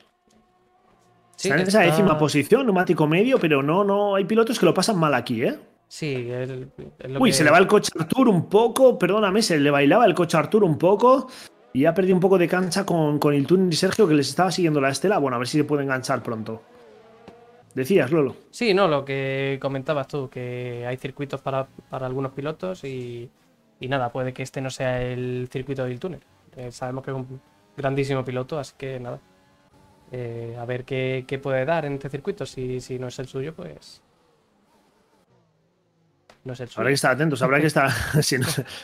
Sí, está en esa décima posición, neumático medio, pero no, no. Hay pilotos que lo pasan mal aquí, ¿eh? Sí, el, Uy, se le va el coche Artur un poco, perdóname, se le bailaba el coche Artur un poco. Y ha perdido un poco de cancha con, el túnel y Sergio, que les estaba siguiendo la estela. Bueno, a ver si le puede enganchar pronto. Decías, Lolo. Sí, no, lo que comentabas tú, que hay circuitos para algunos pilotos y, y nada, puede que este no sea el circuito del túnel. Eh, sabemos que es un grandísimo piloto, así que nada. Eh, a ver qué, puede dar en este circuito. Si, no es el suyo, pues. No es el suyo. Habrá que estar atentos, habrá que estar. si,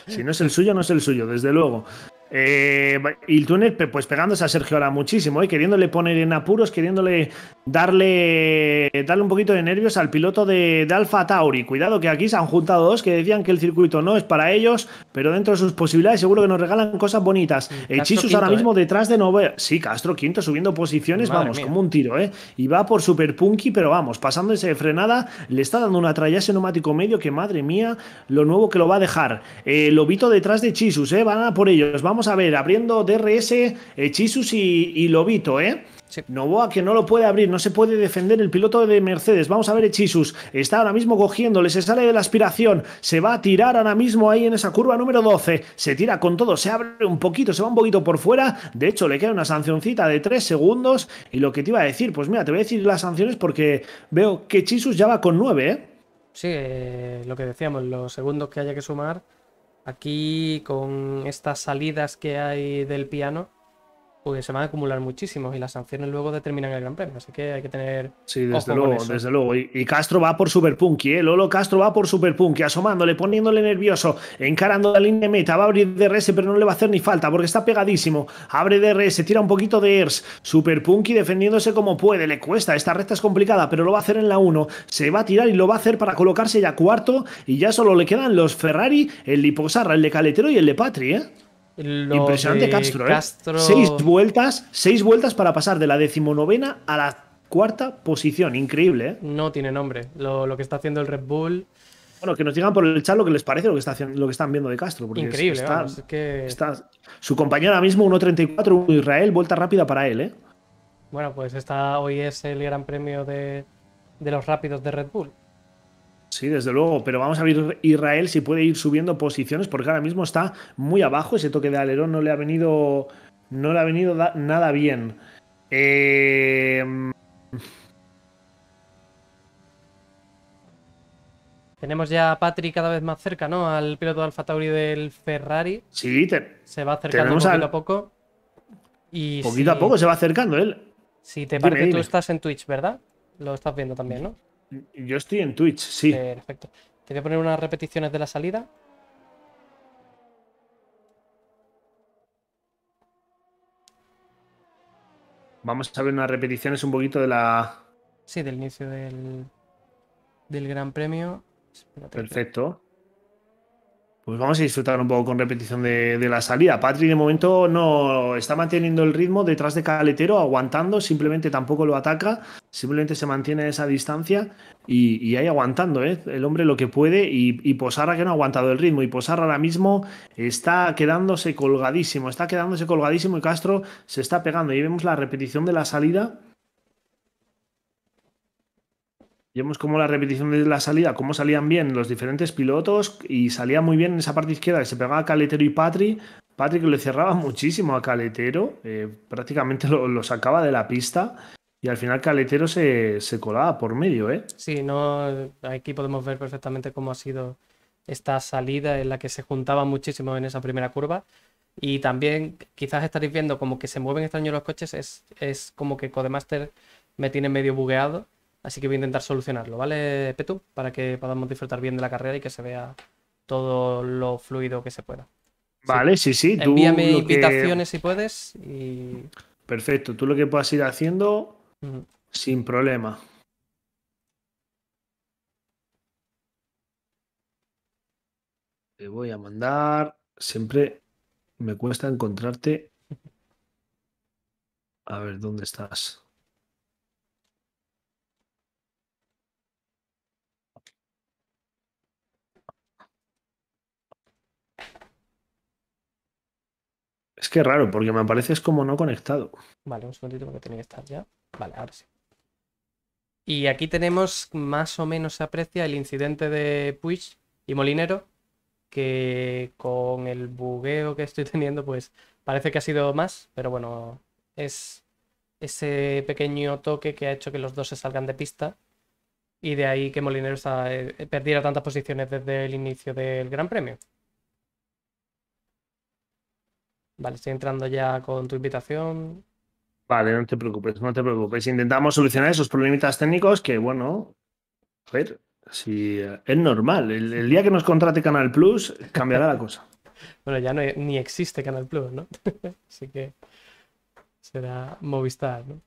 si no es el suyo, no es el suyo, desde luego. Eh, y el túnel, pues pegándose a Sergio ahora muchísimo, eh, queriéndole poner en apuros, queriéndole darle, darle un poquito de nervios al piloto de, Alfa Tauri. Cuidado que aquí se han juntado dos que decían que el circuito no es para ellos, pero dentro de sus posibilidades seguro que nos regalan cosas bonitas. Eh, Chisus ahora ¿eh? mismo detrás de Nove. Sí, Castro quinto subiendo posiciones, vamos, como un tiro, ¿eh? Y va por Super Punky, pero vamos, pasándose de frenada, le está dando una tralla ese neumático medio que, madre mía, lo nuevo que lo va a dejar. Eh, Lobito detrás de Chisus, ¿eh? Van a por ellos, vamos Vamos a ver, abriendo DRS, Hechisus eh, y, Lobito, ¿eh? Novoa que no lo puede abrir, no se puede defender el piloto de Mercedes. Vamos a ver Hechisus. Está ahora mismo cogiéndole, se sale de la aspiración. Se va a tirar ahora mismo ahí en esa curva número 12. Se tira con todo, se abre un poquito, se va un poquito por fuera. De hecho, le queda una sancioncita de 3 segundos. Y lo que te iba a decir, pues mira, te voy a decir las sanciones porque veo que Hechisus ya va con 9, ¿eh? Sí, eh, lo que decíamos, los segundos que haya que sumar Aquí con estas salidas que hay del piano porque se van a acumular muchísimos y las sanciones luego determinan el Gran Premio, así que hay que tener. Sí, desde luego, desde luego. Y, Castro va por Superpunky, ¿eh? Lolo Castro va por Superpunky, asomándole, poniéndole nervioso, encarando la línea de meta, va a abrir DRS, pero no le va a hacer ni falta porque está pegadísimo. Abre DRS, tira un poquito de ERS. Superpunky defendiéndose como puede, le cuesta, esta recta es complicada, pero lo va a hacer en la 1. Se va a tirar y lo va a hacer para colocarse ya cuarto y ya solo le quedan los Ferrari, el Liposarra, el de Caletero y el de Patri, ¿eh? Impresionante Castro, ¿eh? Seis vueltas, seis vueltas para pasar de la decimonovena a la cuarta posición. Increíble, ¿eh? No tiene nombre. Lo, que está haciendo el Red Bull. Bueno, que nos digan por el chat lo que les parece lo que, está, lo que están viendo de Castro. Increíble, que... está, Su compañero ahora mismo, 1.34, Israel, vuelta rápida para él, ¿eh? Bueno, pues está, hoy es el gran premio de los rápidos de Red Bull. Sí, desde luego, pero vamos a ver Israel si puede ir subiendo posiciones, porque ahora mismo está muy abajo, ese toque de alerón no le ha venido, no le ha venido nada bien. Em, tenemos ya a Patrick cada vez más cerca, ¿no? Al piloto de Alfa Tauri del Ferrari. Sí, se va acercando poquito a poco. Y poquito a poco se va acercando él. Si te parece, tú estás en Twitch, ¿verdad? Lo estás viendo también, ¿no? Yo estoy en Twitch, sí. Perfecto. Te voy a poner unas repeticiones de la salida. Vamos a ver unas repeticiones un poquito de la. Sí, del inicio del, Gran Premio. Perfecto pues vamos a disfrutar un poco con repetición de, la salida. Patri de momento no está manteniendo el ritmo detrás de Caletero, aguantando, simplemente tampoco lo ataca, simplemente se mantiene a esa distancia y, ahí aguantando, ¿eh? el hombre lo que puede y, y, Posarra que no ha aguantado el ritmo y Posarra ahora mismo está quedándose colgadísimo, está quedándose colgadísimo y Castro se está pegando. Y vemos la repetición de la salida Vemos cómo la repetición de la salida, cómo salían bien los diferentes pilotos y salía muy bien en esa parte izquierda que se pegaba Caletero y Patrick Patrick le cerraba muchísimo a Caletero, eh, prácticamente lo, sacaba de la pista y al final Caletero se, colaba por medio. ¿eh? Sí, no, aquí podemos ver perfectamente cómo ha sido esta salida en la que se juntaba muchísimo en esa primera curva. Y también quizás estaréis viendo como que se mueven extraños los coches, es, es como que Codemaster me tiene medio bugueado Así que voy a intentar solucionarlo, ¿vale, Petu? Para que podamos disfrutar bien de la carrera y que se vea todo lo fluido que se pueda. Vale, sí, sí. Envíame invitaciones si puedes. Perfecto, tú lo que puedas ir haciendo sin problema. Te voy a mandar. Siempre me cuesta encontrarte. A ver, ¿dónde estás? Es que raro, porque me parece es como no conectado. Vale, un segundito porque tenía que estar ya. Vale, ahora sí. Y aquí tenemos más o menos se aprecia el incidente de Puig y Molinero, que con el bugueo que estoy teniendo, pues parece que ha sido más, pero bueno, es ese pequeño toque que ha hecho que los dos se salgan de pista y de ahí que Molinero eh, eh, perdiera tantas posiciones desde el inicio del Gran Premio. Vale, estoy entrando ya con tu invitación. Vale, no te preocupes, no te preocupes. Intentamos solucionar esos problemitas técnicos que, bueno, a ver, si eh, es normal. El, día que nos contrate Canal Plus cambiará la cosa. bueno, ya no, e, ni existe Canal Plus, ¿no? Así que será Movistar, ¿no?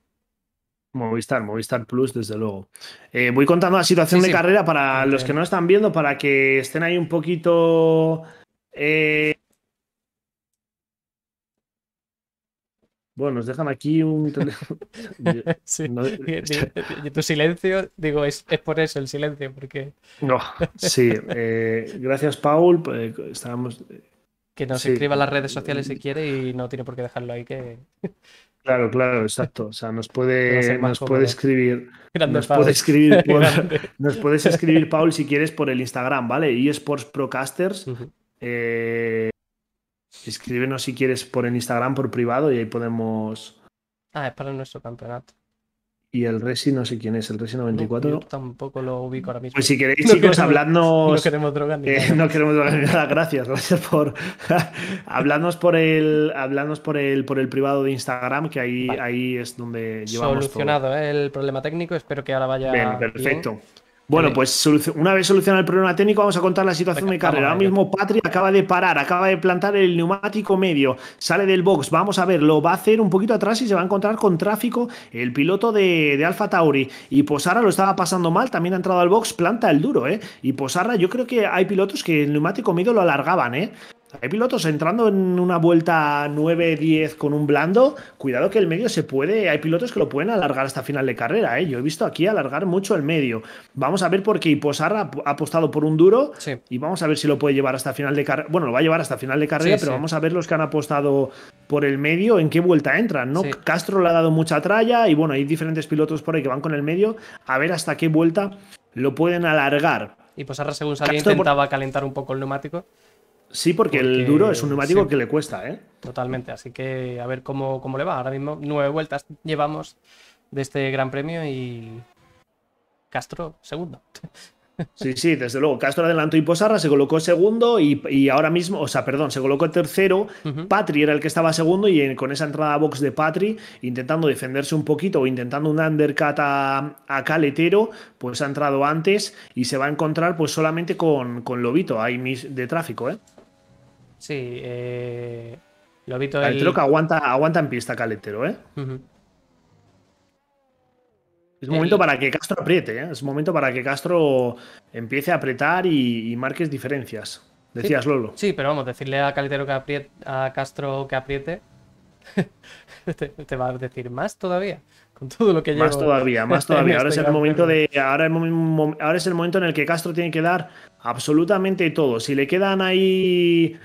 Movistar, Movistar Plus, desde luego. Eh, voy contando la situación de carrera para los que no están viendo, para que estén ahí un poquito eh, Bueno, nos dejan aquí un. y, tu silencio, digo, es, por eso el silencio, porque. No, sí. Eh, gracias, Paul. Pues, eh, estábamos. Eh, que nos escriba a las redes sociales si quiere y no tiene por qué dejarlo ahí. que... Claro, claro, exacto. O sea, nos puede, nos escribir. nos, puede escribir nos puedes escribir, Paul, si quieres, por el Instagram, ¿vale? eSports Procasters. Escríbenos si quieres por el Instagram, por privado, y ahí podemos. Ah, es para nuestro campeonato. Y el Resi, no sé quién es, el Resi 94. yo tampoco lo ubico ahora mismo. Pues si queréis, chicos, habladnos. No queremos drogar ni eh, nada. no queremos gracias. Gracias por. habladnos por el. Habladnos por el por el privado de Instagram, que ahí, ahí es donde llevamos. Solucionado todo. ¿eh? el problema técnico. Espero que ahora vaya. Bien, perfecto. Bueno, pues una vez solucionado el problema técnico, vamos a contar la situación de carrera. Ahora mismo Patri acaba de parar, acaba de plantar el neumático medio, sale del box, vamos a ver, lo va a hacer un poquito atrás y se va a encontrar con tráfico el piloto de, de Alfa Tauri. Y Posarra lo estaba pasando mal, también ha entrado al box, planta el duro, ¿eh? Y Posarra, yo creo que hay pilotos que el neumático medio lo alargaban, ¿eh? Hay pilotos entrando en una vuelta 9-10 con un blando. Cuidado que el medio se puede. Hay pilotos que lo pueden alargar hasta final de carrera. ¿eh? Yo he visto aquí alargar mucho el medio. Vamos a ver por qué Iposar ha apostado por un duro. Y vamos a ver si lo puede llevar hasta final de carrera. Bueno, lo va a llevar hasta final de carrera, pero vamos a ver los que han apostado por el medio en qué vuelta entran. ¿no? Castro le ha dado mucha tralla. Y bueno, hay diferentes pilotos por ahí que van con el medio. A ver hasta qué vuelta lo pueden alargar. Y según sabía, intentaba calentar un poco el neumático. Sí, porque, el duro es un neumático que le cuesta, ¿eh? Totalmente, así que a ver cómo, cómo le va. Ahora mismo nueve vueltas llevamos de este Gran Premio y Castro segundo. Sí, sí, desde luego. Castro adelantó y Posarra se colocó segundo y, ahora mismo, o sea, perdón, se colocó tercero. Patri era el que estaba segundo y con esa entrada a box de Patri, intentando defenderse un poquito o intentando un undercut a, a, Caletero, pues ha entrado antes y se va a encontrar pues solamente con, con Lobito ahí de tráfico, ¿eh? Sí, eh, lo habito Caletero el... que aguanta, aguanta en pista Caletero, ¿eh? Es momento para que Castro apriete, ¿eh? es momento para que Castro empiece a apretar y, marques diferencias. Decías Lolo. Sí, pero vamos, decirle a Caletero que apriete, a Castro que apriete, te, va a decir más todavía. Con todo lo que llevo. Más todavía, más todavía. Este ahora es el momento de. ahora es el momento en el que Castro tiene que dar absolutamente todo. Si le quedan ahí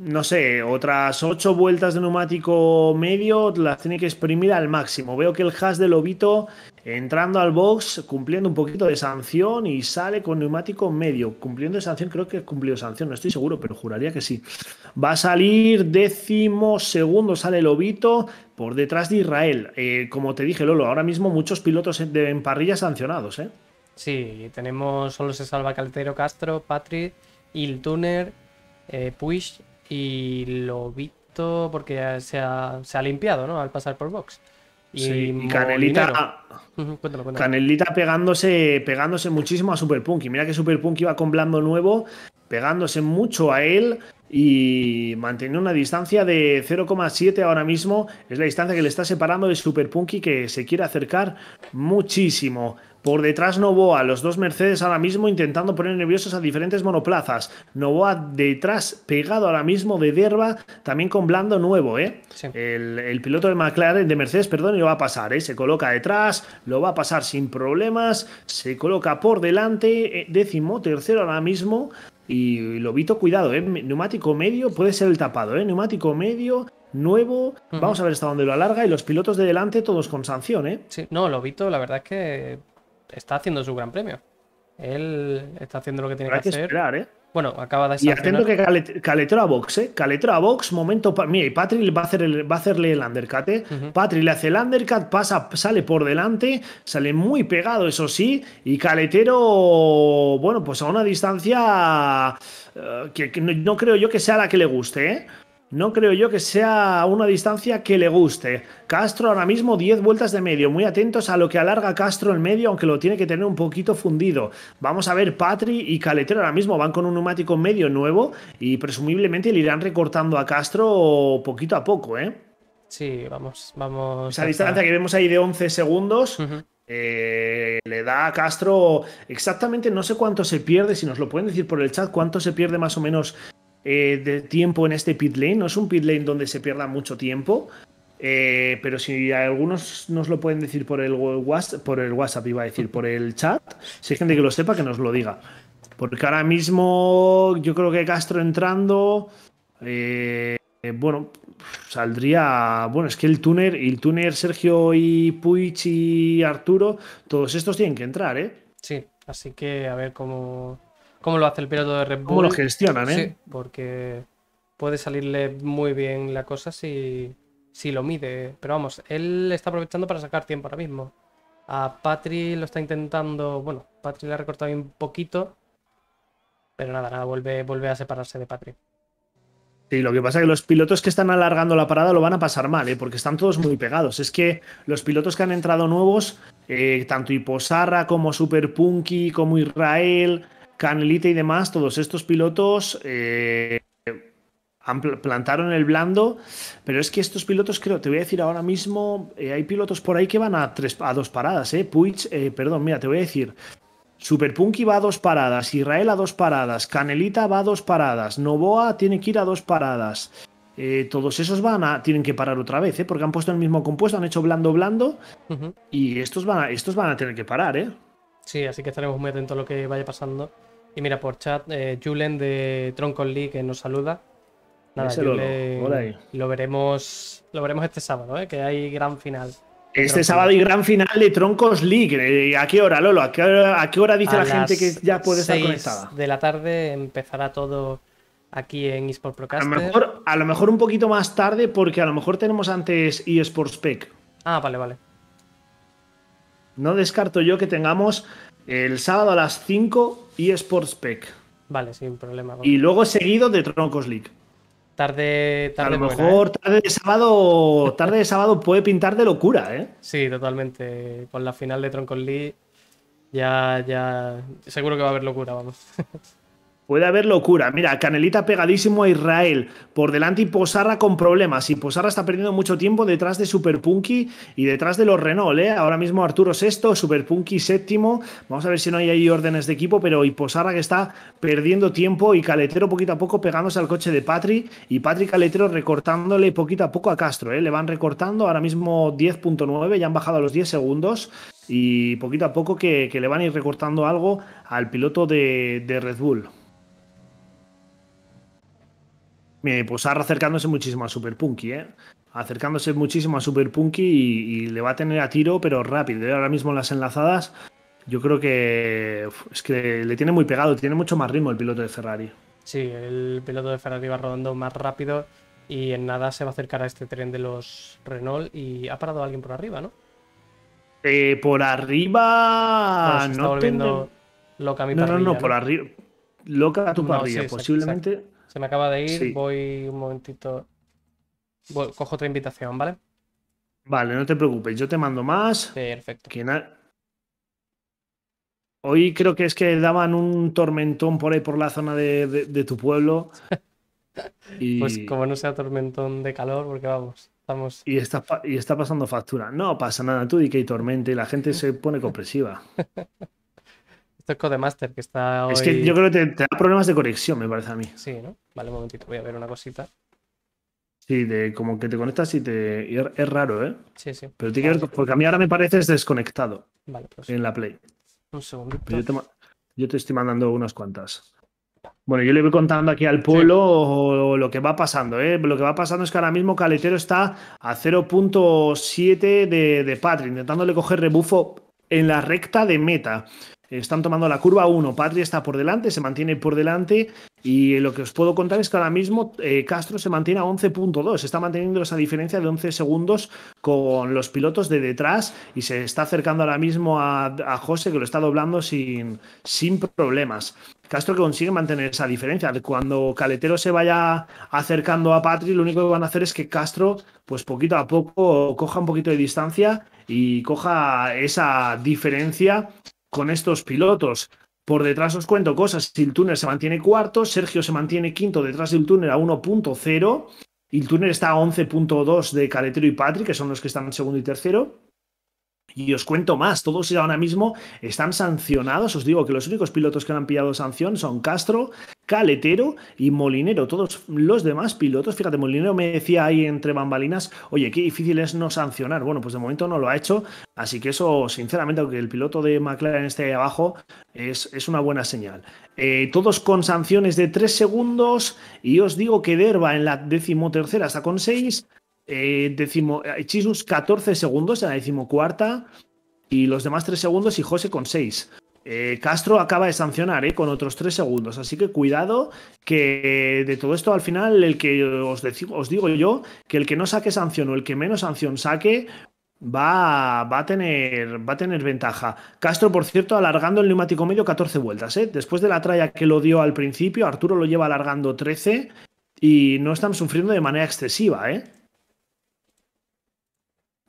no sé, otras ocho vueltas de neumático medio las tiene que exprimir al máximo. Veo que el hash de Lobito entrando al box, cumpliendo un poquito de sanción y sale con neumático medio. Cumpliendo sanción, creo que cumplido sanción, no estoy seguro, pero juraría que sí. Va a salir décimo segundo, sale Lobito por detrás de Israel. Eh, como te dije, Lolo, ahora mismo muchos pilotos en, parrilla sancionados, ¿eh? Sí, tenemos, solo se salva Caltero Castro, Patrick, Il eh, Puig y lo visto porque se, ha, limpiado, ¿no? Al pasar por box. Y, Canelita. Ah, Canelita pegándose, pegándose muchísimo a Super mira que Super va iba con blando nuevo, pegándose mucho a él y manteniendo una distancia de 0,7 ahora mismo. Es la distancia que le está separando de Super Punky que se quiere acercar muchísimo. Por detrás Novoa, los dos Mercedes ahora mismo intentando poner nerviosos a diferentes monoplazas. Novoa detrás, pegado ahora mismo de Derba, también con blando nuevo, ¿eh? El, piloto de McLaren, de Mercedes, perdón, y lo va a pasar, ¿eh? Se coloca detrás, lo va a pasar sin problemas, se coloca por delante, eh, décimo, tercero ahora mismo. Y Lobito, cuidado, ¿eh? Neumático medio puede ser el tapado, ¿eh? Neumático medio, nuevo. Vamos a ver hasta dónde lo alarga y los pilotos de delante todos con sanción, ¿eh? Sí, no, Lobito, la verdad es que está haciendo su gran premio. Él está haciendo lo que tiene que, hacer. ¿eh? Bueno, acaba de Y atento que caletero a box, ¿eh? Caletero a box, momento. Mira, y Patrick va a, va a hacerle el undercut, ¿eh? le hace el undercut, pasa, sale por delante, sale muy pegado, eso sí. Y Caletero, bueno, pues a una distancia eh, que, no, no, creo yo que sea la que le guste, ¿eh? no creo yo que sea una distancia que le guste. Castro ahora mismo 10 vueltas de medio, muy atentos a lo que alarga Castro en medio, aunque lo tiene que tener un poquito fundido. Vamos a ver, Patri y Caletero ahora mismo van con un neumático medio nuevo y presumiblemente le irán recortando a Castro poquito a poco, ¿eh? Sí, vamos, vamos. Esa distancia que vemos ahí de 11 segundos. Eh, le da a Castro exactamente, no sé cuánto se pierde, si nos lo pueden decir por el chat, cuánto se pierde más o menos eh, de tiempo en este pit lane. No es un pit lane donde se pierda mucho tiempo. Eh, pero si algunos nos lo pueden decir por el, WhatsApp, por el WhatsApp, iba a decir, por el chat, si hay gente que lo sepa, que nos lo diga. Porque ahora mismo yo creo que Castro entrando, eh, bueno, saldría, bueno, es que el túnel, el túnel Sergio y Puig y Arturo, todos estos tienen que entrar, ¿eh? Sí, así que a ver cómo, cómo lo hace el piloto de Red Bull. ¿Cómo lo gestionan, eh? Sí, porque puede salirle muy bien la cosa si, lo mide. Pero vamos, él está aprovechando para sacar tiempo ahora mismo. A Patri lo está intentando. Bueno, Patri le ha recortado un poquito. Pero nada, nada, vuelve, vuelve a separarse de Patri. Sí, lo que pasa es que los pilotos que están alargando la parada lo van a pasar mal, ¿eh? porque están todos muy pegados. Es que los pilotos que han entrado nuevos, eh, tanto Hiposarra como Super Punky, como Israel, Canelita y demás, todos estos pilotos eh, plantaron el blando, pero es que estos pilotos, creo, te voy a decir ahora mismo, eh, hay pilotos por ahí que van a, tres, a dos paradas, ¿eh? Puig, eh, perdón, mira, te voy a decir, Superpunky va a dos paradas, Israel a dos paradas, Canelita va a dos paradas, Novoa tiene que ir a dos paradas. todos esos van a, tienen que parar otra vez, ¿eh? porque han puesto el mismo compuesto, han hecho blando blando y estos van, a, estos van a tener que parar, ¿eh? Sí, así que estaremos muy atentos a lo que vaya pasando. Y mira, por chat, eh, Julen de Troncos League nos saluda. Nada, lo veremos lo veremos este sábado, eh, que hay gran final. Este sábado y gran final de Troncos League. Eh, ¿A qué hora, Lolo? ¿A qué hora, dice la gente que ya puede estar conectada? De la tarde empezará todo aquí en eSports Procast. A lo, mejor, a lo mejor un poquito más tarde, porque a lo mejor tenemos antes eSports Spec. Ah, vale, vale. No descarto yo que tengamos el sábado a las 5 sports PEC. Vale, sin problema. Y luego seguido de Troncos League. Tarde, tarde. A lo mejor ¿eh? tarde de sábado. Tarde de sábado puede pintar de locura, ¿eh? Sí, totalmente. Con la final de Troncos League ya, ya. Seguro que va a haber locura, vamos. Puede haber locura. Mira, Canelita pegadísimo a Israel. Por delante y Posarra con problemas. Y Posarra está perdiendo mucho tiempo detrás de Superpunky y detrás de los Renault. ¿eh? Ahora mismo Arturo sexto, Superpunky séptimo. Vamos a ver si no hay ahí órdenes de equipo, pero y Posarra que está perdiendo tiempo y Caletero poquito a poco pegándose al coche de Patri. Y Patri Caletero recortándole poquito a poco a Castro. ¿eh? Le van recortando. Ahora mismo 10.9. Ya han bajado a los 10 segundos y poquito a poco que, le van a ir recortando algo al piloto de Red Bull pues ahora acercándose muchísimo a Super Punky, ¿eh? Acercándose muchísimo a Super Punky y, le va a tener a tiro, pero rápido. Ahora mismo las enlazadas, yo creo que es que le tiene muy pegado, tiene mucho más ritmo el piloto de Ferrari. Sí, el piloto de Ferrari va rodando más rápido y en nada se va a acercar a este tren de los Renault y ha parado alguien por arriba, ¿no? Eh, por arriba. está no volviendo loca mi no, no, no, por arriba. Loca tu parrilla, posiblemente. Se me acaba de ir, voy un momentito. cojo otra invitación, ¿vale? Vale, no te preocupes, yo te mando más. Perfecto. Hoy creo que es que daban un tormentón por ahí por la zona de, tu pueblo. Pues como no sea tormentón de calor, porque vamos, estamos. Y está, y está pasando factura. No pasa nada, tú di que hay tormenta y la gente se pone compresiva de master que está. Es que yo creo que te, da problemas de conexión, me parece a mí. Sí, ¿no? Vale, un momentito, voy a ver una cosita. Sí, de, como que te conectas y te. Es raro, ¿eh? Sí, sí. Pero porque a mí ahora me pareces desconectado. Vale, pues En la Play. Un segundo. Yo te, estoy mandando unas cuantas. Bueno, yo le voy contando aquí al pueblo lo que va pasando. ¿eh? Lo que va pasando es que ahora mismo Caletero está a 0.7 de, de intentándole coger rebufo en la recta de meta. Están tomando la curva 1, Patri está por delante, se mantiene por delante y lo que os puedo contar es que ahora mismo eh, Castro se mantiene a 11.2, está manteniendo esa diferencia de 11 segundos con los pilotos de detrás y se está acercando ahora mismo a, a José que lo está doblando sin, sin problemas. Castro consigue mantener esa diferencia. Cuando Caletero se vaya acercando a Patri, lo único que van a hacer es que Castro, pues poquito a poco, coja un poquito de distancia y coja esa diferencia con estos pilotos. Por detrás os cuento cosas. El túnel se mantiene cuarto, Sergio se mantiene quinto detrás del túnel a 1.0. túnel está a 11.2 de Caletero y Patrick, que son los que están en segundo y tercero. Y os cuento más, todos ahora mismo están sancionados. Os digo que los únicos pilotos que han pillado sanción son Castro, Caletero y Molinero. Todos los demás pilotos, fíjate, Molinero me decía ahí entre bambalinas, oye, qué difícil es no sancionar. Bueno, pues de momento no lo ha hecho, así que eso, sinceramente, aunque el piloto de McLaren esté ahí abajo, es, es una buena señal. Eh, todos con sanciones de 3 segundos y os digo que Derba en la decimotercera está con 6 eh, 14 eh, segundos en la decimocuarta y los demás 3 segundos y José con 6. Eh, Castro acaba de sancionar eh, con otros 3 segundos, así que cuidado que de todo esto al final el que os, digo yo, que el que no saque sanción o el que menos sanción saque va, a tener, va a tener ventaja. Castro, por cierto, alargando el neumático medio 14 vueltas. Después de la tralla que lo dio al principio, Arturo lo lleva alargando 13 y no están sufriendo de manera excesiva. ¿eh?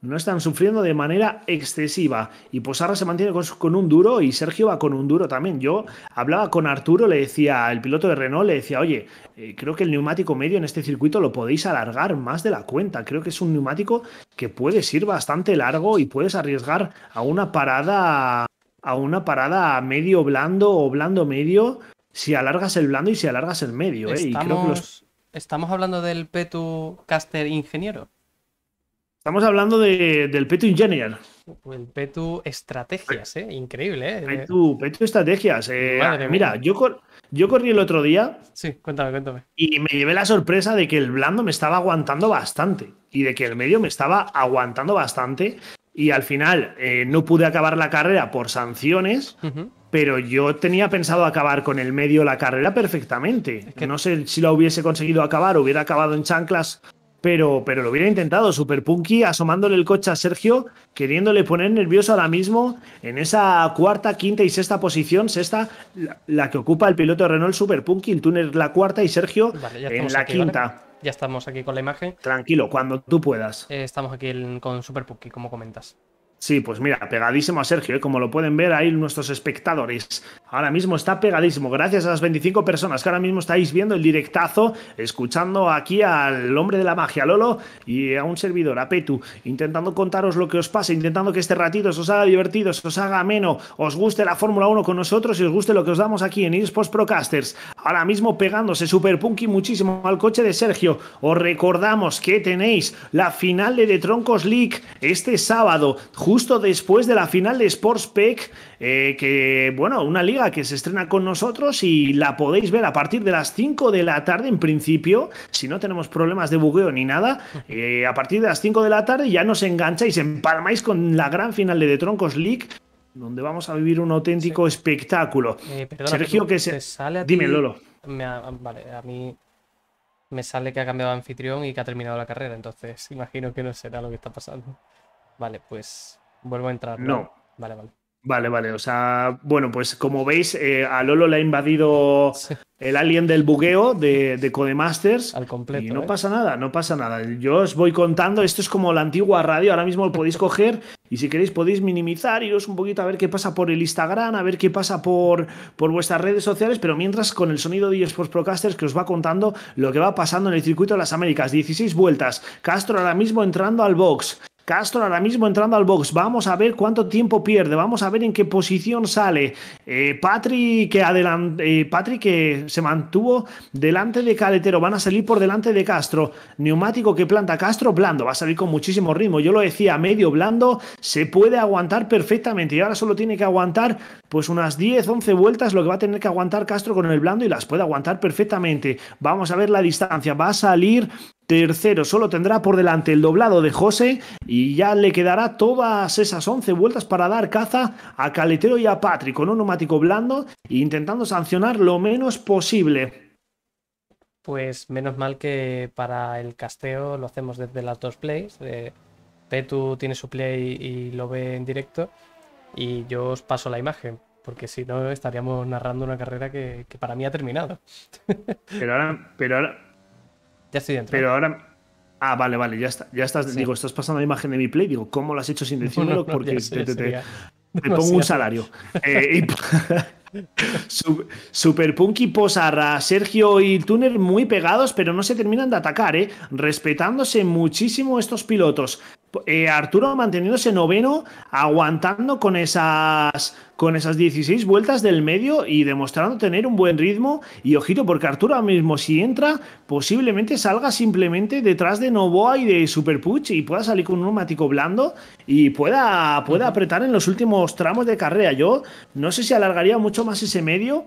No están sufriendo de manera excesiva. Y Posarra se mantiene con, un duro y Sergio va con un duro también. Yo hablaba con Arturo, le decía, el piloto de Renault, le decía, oye, eh, creo que el neumático medio en este circuito lo podéis alargar más de la cuenta. Creo que es un neumático que puede ir bastante largo y puedes arriesgar a una parada a una parada medio blando o blando medio si alargas el blando y si alargas el medio. ¿eh? Estamos, estamos hablando del Petu Caster Ingeniero. Estamos hablando de, del Petu Engineer. El Petu Estrategias, ¿eh? Increíble, ¿eh? Petu, Petu Estrategias. Eh, ah, mira, yo, yo corrí el otro día. Sí, cuéntame, cuéntame. Y me llevé la sorpresa de que el blando me estaba aguantando bastante. Y de que el medio me estaba aguantando bastante. Y al final eh, no pude acabar la carrera por sanciones. Pero yo tenía pensado acabar con el medio la carrera perfectamente. que... No sé si lo hubiese conseguido acabar, hubiera acabado en chanclas pero, pero lo hubiera intentado. Super Punky asomándole el coche a Sergio, queriéndole poner nervioso ahora mismo en esa cuarta, quinta y sexta posición. Sexta, la, que ocupa el piloto de Renault Super Punky, el túnel la cuarta y Sergio en la quinta. Ya estamos aquí con la imagen. Tranquilo, cuando tú puedas. Eh, estamos aquí con Super Punky, como comentas. Sí, pues mira, pegadísimo a Sergio, ¿eh? como lo pueden ver ahí nuestros espectadores. Ahora mismo está pegadísimo, gracias a las 25 personas que ahora mismo estáis viendo el directazo, escuchando aquí al hombre de la magia, Lolo, y a un servidor, a Petu, intentando contaros lo que os pasa, intentando que este ratito os haga divertido, os haga ameno, os guste la Fórmula 1 con nosotros y os guste lo que os damos aquí en eSports Procasters. Ahora mismo pegándose Super Punky muchísimo al coche de Sergio. Os recordamos que tenéis la final de The Troncos League este sábado, justo después de la final de Sports Pack, eh, que, bueno, una liga que se estrena con nosotros y la podéis ver a partir de las 5 de la tarde, en principio, si no tenemos problemas de bugueo ni nada, eh, a partir de las 5 de la tarde ya nos engancháis, empalmáis con la gran final de The Troncos League, donde vamos a vivir un auténtico espectáculo. Eh, Sergio, que se... Sale Dime, Lolo. Vale, a mí me sale que ha cambiado de anfitrión y que ha terminado la carrera, entonces imagino que no será lo que está pasando. Vale, pues Vuelvo a entrar. No. Vale, vale. Vale, vale. O sea, bueno, pues como veis, eh, a Lolo le ha invadido el alien del bugueo de, Codemasters. Al completo. Y no ¿eh? pasa nada, no pasa nada. Yo os voy contando, esto es como la antigua radio, ahora mismo lo podéis coger y si queréis podéis minimizar, iros un poquito a ver qué pasa por el Instagram, a ver qué pasa por, por vuestras redes sociales, pero mientras con el sonido de eSports Procasters que os va contando lo que va pasando en el circuito de las Américas. 16 vueltas. Castro ahora mismo entrando al box. Castro ahora mismo entrando al box. Vamos a ver cuánto tiempo pierde. Vamos a ver en qué posición sale. Eh, Patrick, eh, Patrick que se mantuvo delante de Caletero. Van a salir por delante de Castro. Neumático que planta Castro, blando. Va a salir con muchísimo ritmo. Yo lo decía, medio blando. Se puede aguantar perfectamente. Y ahora solo tiene que aguantar pues unas 10, 11 vueltas lo que va a tener que aguantar Castro con el blando y las puede aguantar perfectamente. Vamos a ver la distancia, va a salir tercero, solo tendrá por delante el doblado de José y ya le quedará todas esas 11 vueltas para dar caza a Caletero y a Patrick con un neumático blando e intentando sancionar lo menos posible. Pues menos mal que para el casteo lo hacemos desde las dos plays. Petu eh, tiene su play y lo ve en directo y yo os paso la imagen, porque si no estaríamos narrando una carrera que, para mí ha terminado. pero ahora, pero ahora. Ya estoy dentro. Pero ahora. Ah, vale, vale, ya está. Ya estás, digo, estás pasando la imagen de mi play. Digo, ¿cómo lo has hecho sin decirlo? porque te, pongo un salario. Eh, super Punky Posarra, Sergio y Tuner muy pegados, pero no se terminan de atacar, ¿eh? respetándose muchísimo estos pilotos. Eh, Arturo manteniéndose noveno, aguantando con esas, con esas 16 vueltas del medio y demostrando tener un buen ritmo. Y ojito, porque Arturo ahora mismo, si entra, posiblemente salga simplemente detrás de Novoa y de Superpuch y pueda salir con un neumático blando y pueda, pueda apretar en los últimos tramos de carrera. Yo no sé si alargaría mucho más ese medio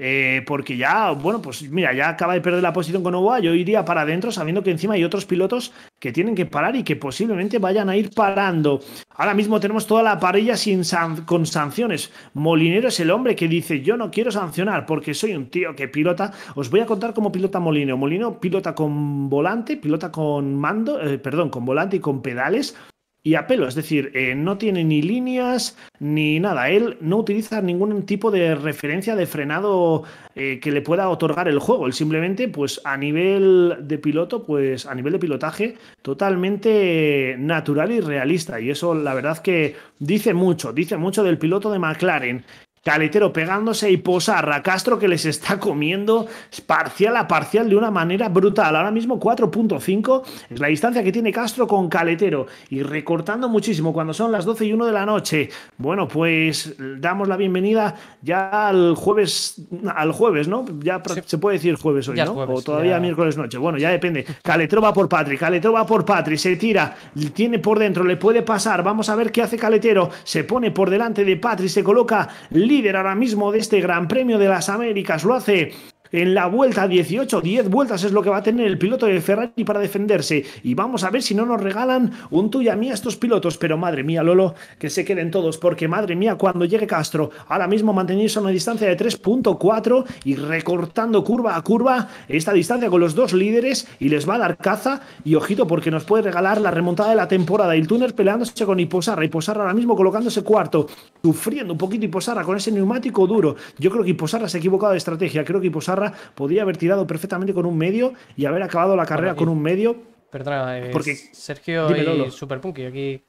eh, porque ya, bueno, pues mira, ya acaba de perder la posición con Oboa, yo iría para adentro sabiendo que encima hay otros pilotos que tienen que parar y que posiblemente vayan a ir parando. Ahora mismo tenemos toda la parrilla sin con sanciones. Molinero es el hombre que dice, yo no quiero sancionar porque soy un tío que pilota. Os voy a contar como pilota Molino. Molino pilota con volante, pilota con mando, eh, perdón, con volante y con pedales y a es decir, eh, no tiene ni líneas ni nada. Él no utiliza ningún tipo de referencia de frenado eh, que le pueda otorgar el juego. Él simplemente, pues a nivel de piloto, pues a nivel de pilotaje, totalmente natural y realista. Y eso, la verdad, que dice mucho, dice mucho del piloto de McLaren. Caletero pegándose y a Castro que les está comiendo parcial a parcial de una manera brutal. Ahora mismo 4.5 es la distancia que tiene Castro con Caletero y recortando muchísimo cuando son las 12 y 1 de la noche. Bueno, pues damos la bienvenida ya al jueves, al jueves, ¿no? Ya se puede decir jueves hoy, ¿no? o todavía miércoles noche. Bueno, ya depende. Caletero va por Patri, Caletero va por Patri, se tira, tiene por dentro, le puede pasar. Vamos a ver qué hace Caletero. Se pone por delante de Patri, se coloca libre líder ahora mismo de este Gran Premio de las Américas. Lo hace en la vuelta 18, 10 vueltas es lo que va a tener el piloto de Ferrari para defenderse. Y vamos a ver si no nos regalan un tuya mía estos pilotos. Pero madre mía, Lolo, que se queden todos. Porque madre mía, cuando llegue Castro, ahora mismo mantenéis a una distancia de 3.4 y recortando curva a curva esta distancia con los dos líderes y les va a dar caza. Y ojito, porque nos puede regalar la remontada de la temporada. Y el túnel peleándose con Iposarra. Iposarra ahora mismo colocándose cuarto, sufriendo un poquito Iposarra con ese neumático duro. Yo creo que Iposarra se ha equivocado de estrategia. Creo que Iposarra Podría haber tirado perfectamente con un medio y haber acabado la carrera con un medio. Perdona, eh, Sergio y Superpunky aquí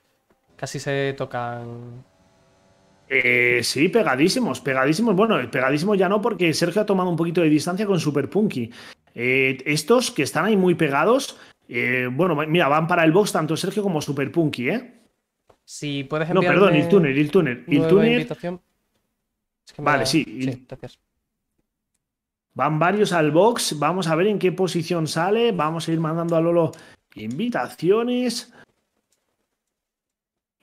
casi se tocan. Eh, sí, pegadísimos, pegadísimos. Bueno, pegadísimos ya no, porque Sergio ha tomado un poquito de distancia con Superpunky. Punky eh, estos que están ahí muy pegados, bueno, mira, van para el box tanto Sergio como Superpunky, ¿eh? Si puedes No, perdón, el túnel, el túnel. El túnel. Vale, sí. sí Van varios al box, vamos a ver en qué posición sale, vamos a ir mandando a Lolo invitaciones.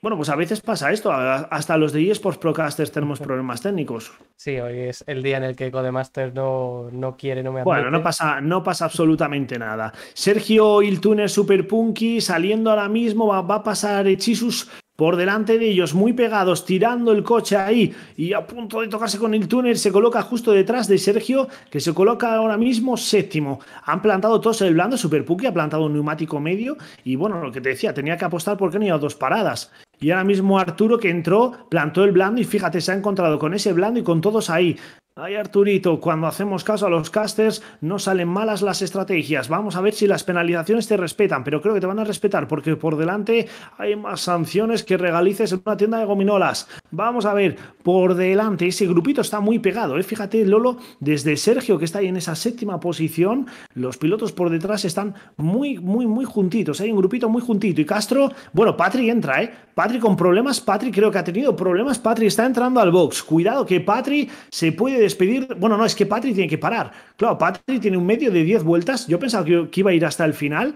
Bueno, pues a veces pasa esto, hasta los de eSports Procasters tenemos problemas técnicos. Sí, hoy es el día en el que Codemaster no, no quiere, no me admite. Bueno, no pasa, no pasa absolutamente nada. Sergio Iltuner Super Punky saliendo ahora mismo, va, a pasar hechizos por delante de ellos, muy pegados, tirando el coche ahí y a punto de tocarse con el túnel, se coloca justo detrás de Sergio, que se coloca ahora mismo séptimo. Han plantado todos el blando, puki, ha plantado un neumático medio y bueno, lo que te decía, tenía que apostar porque han ido a dos paradas. Y ahora mismo Arturo que entró, plantó el blando y fíjate, se ha encontrado con ese blando y con todos ahí. Ay Arturito, cuando hacemos caso a los casters no salen malas las estrategias. Vamos a ver si las penalizaciones te respetan, pero creo que te van a respetar porque por delante hay más sanciones que regalices en una tienda de gominolas. Vamos a ver, por delante ese grupito está muy pegado. ¿eh? Fíjate, Lolo, desde Sergio que está ahí en esa séptima posición, los pilotos por detrás están muy, muy, muy juntitos. Hay un grupito muy juntito. Y Castro, bueno, Patri entra, ¿eh? Patri con problemas. Patri creo que ha tenido problemas. Patri está entrando al box. Cuidado que Patri se puede despedir. Bueno, no, es que Patri tiene que parar. Claro, Patri tiene un medio de 10 vueltas. Yo pensaba que, iba a ir hasta el final,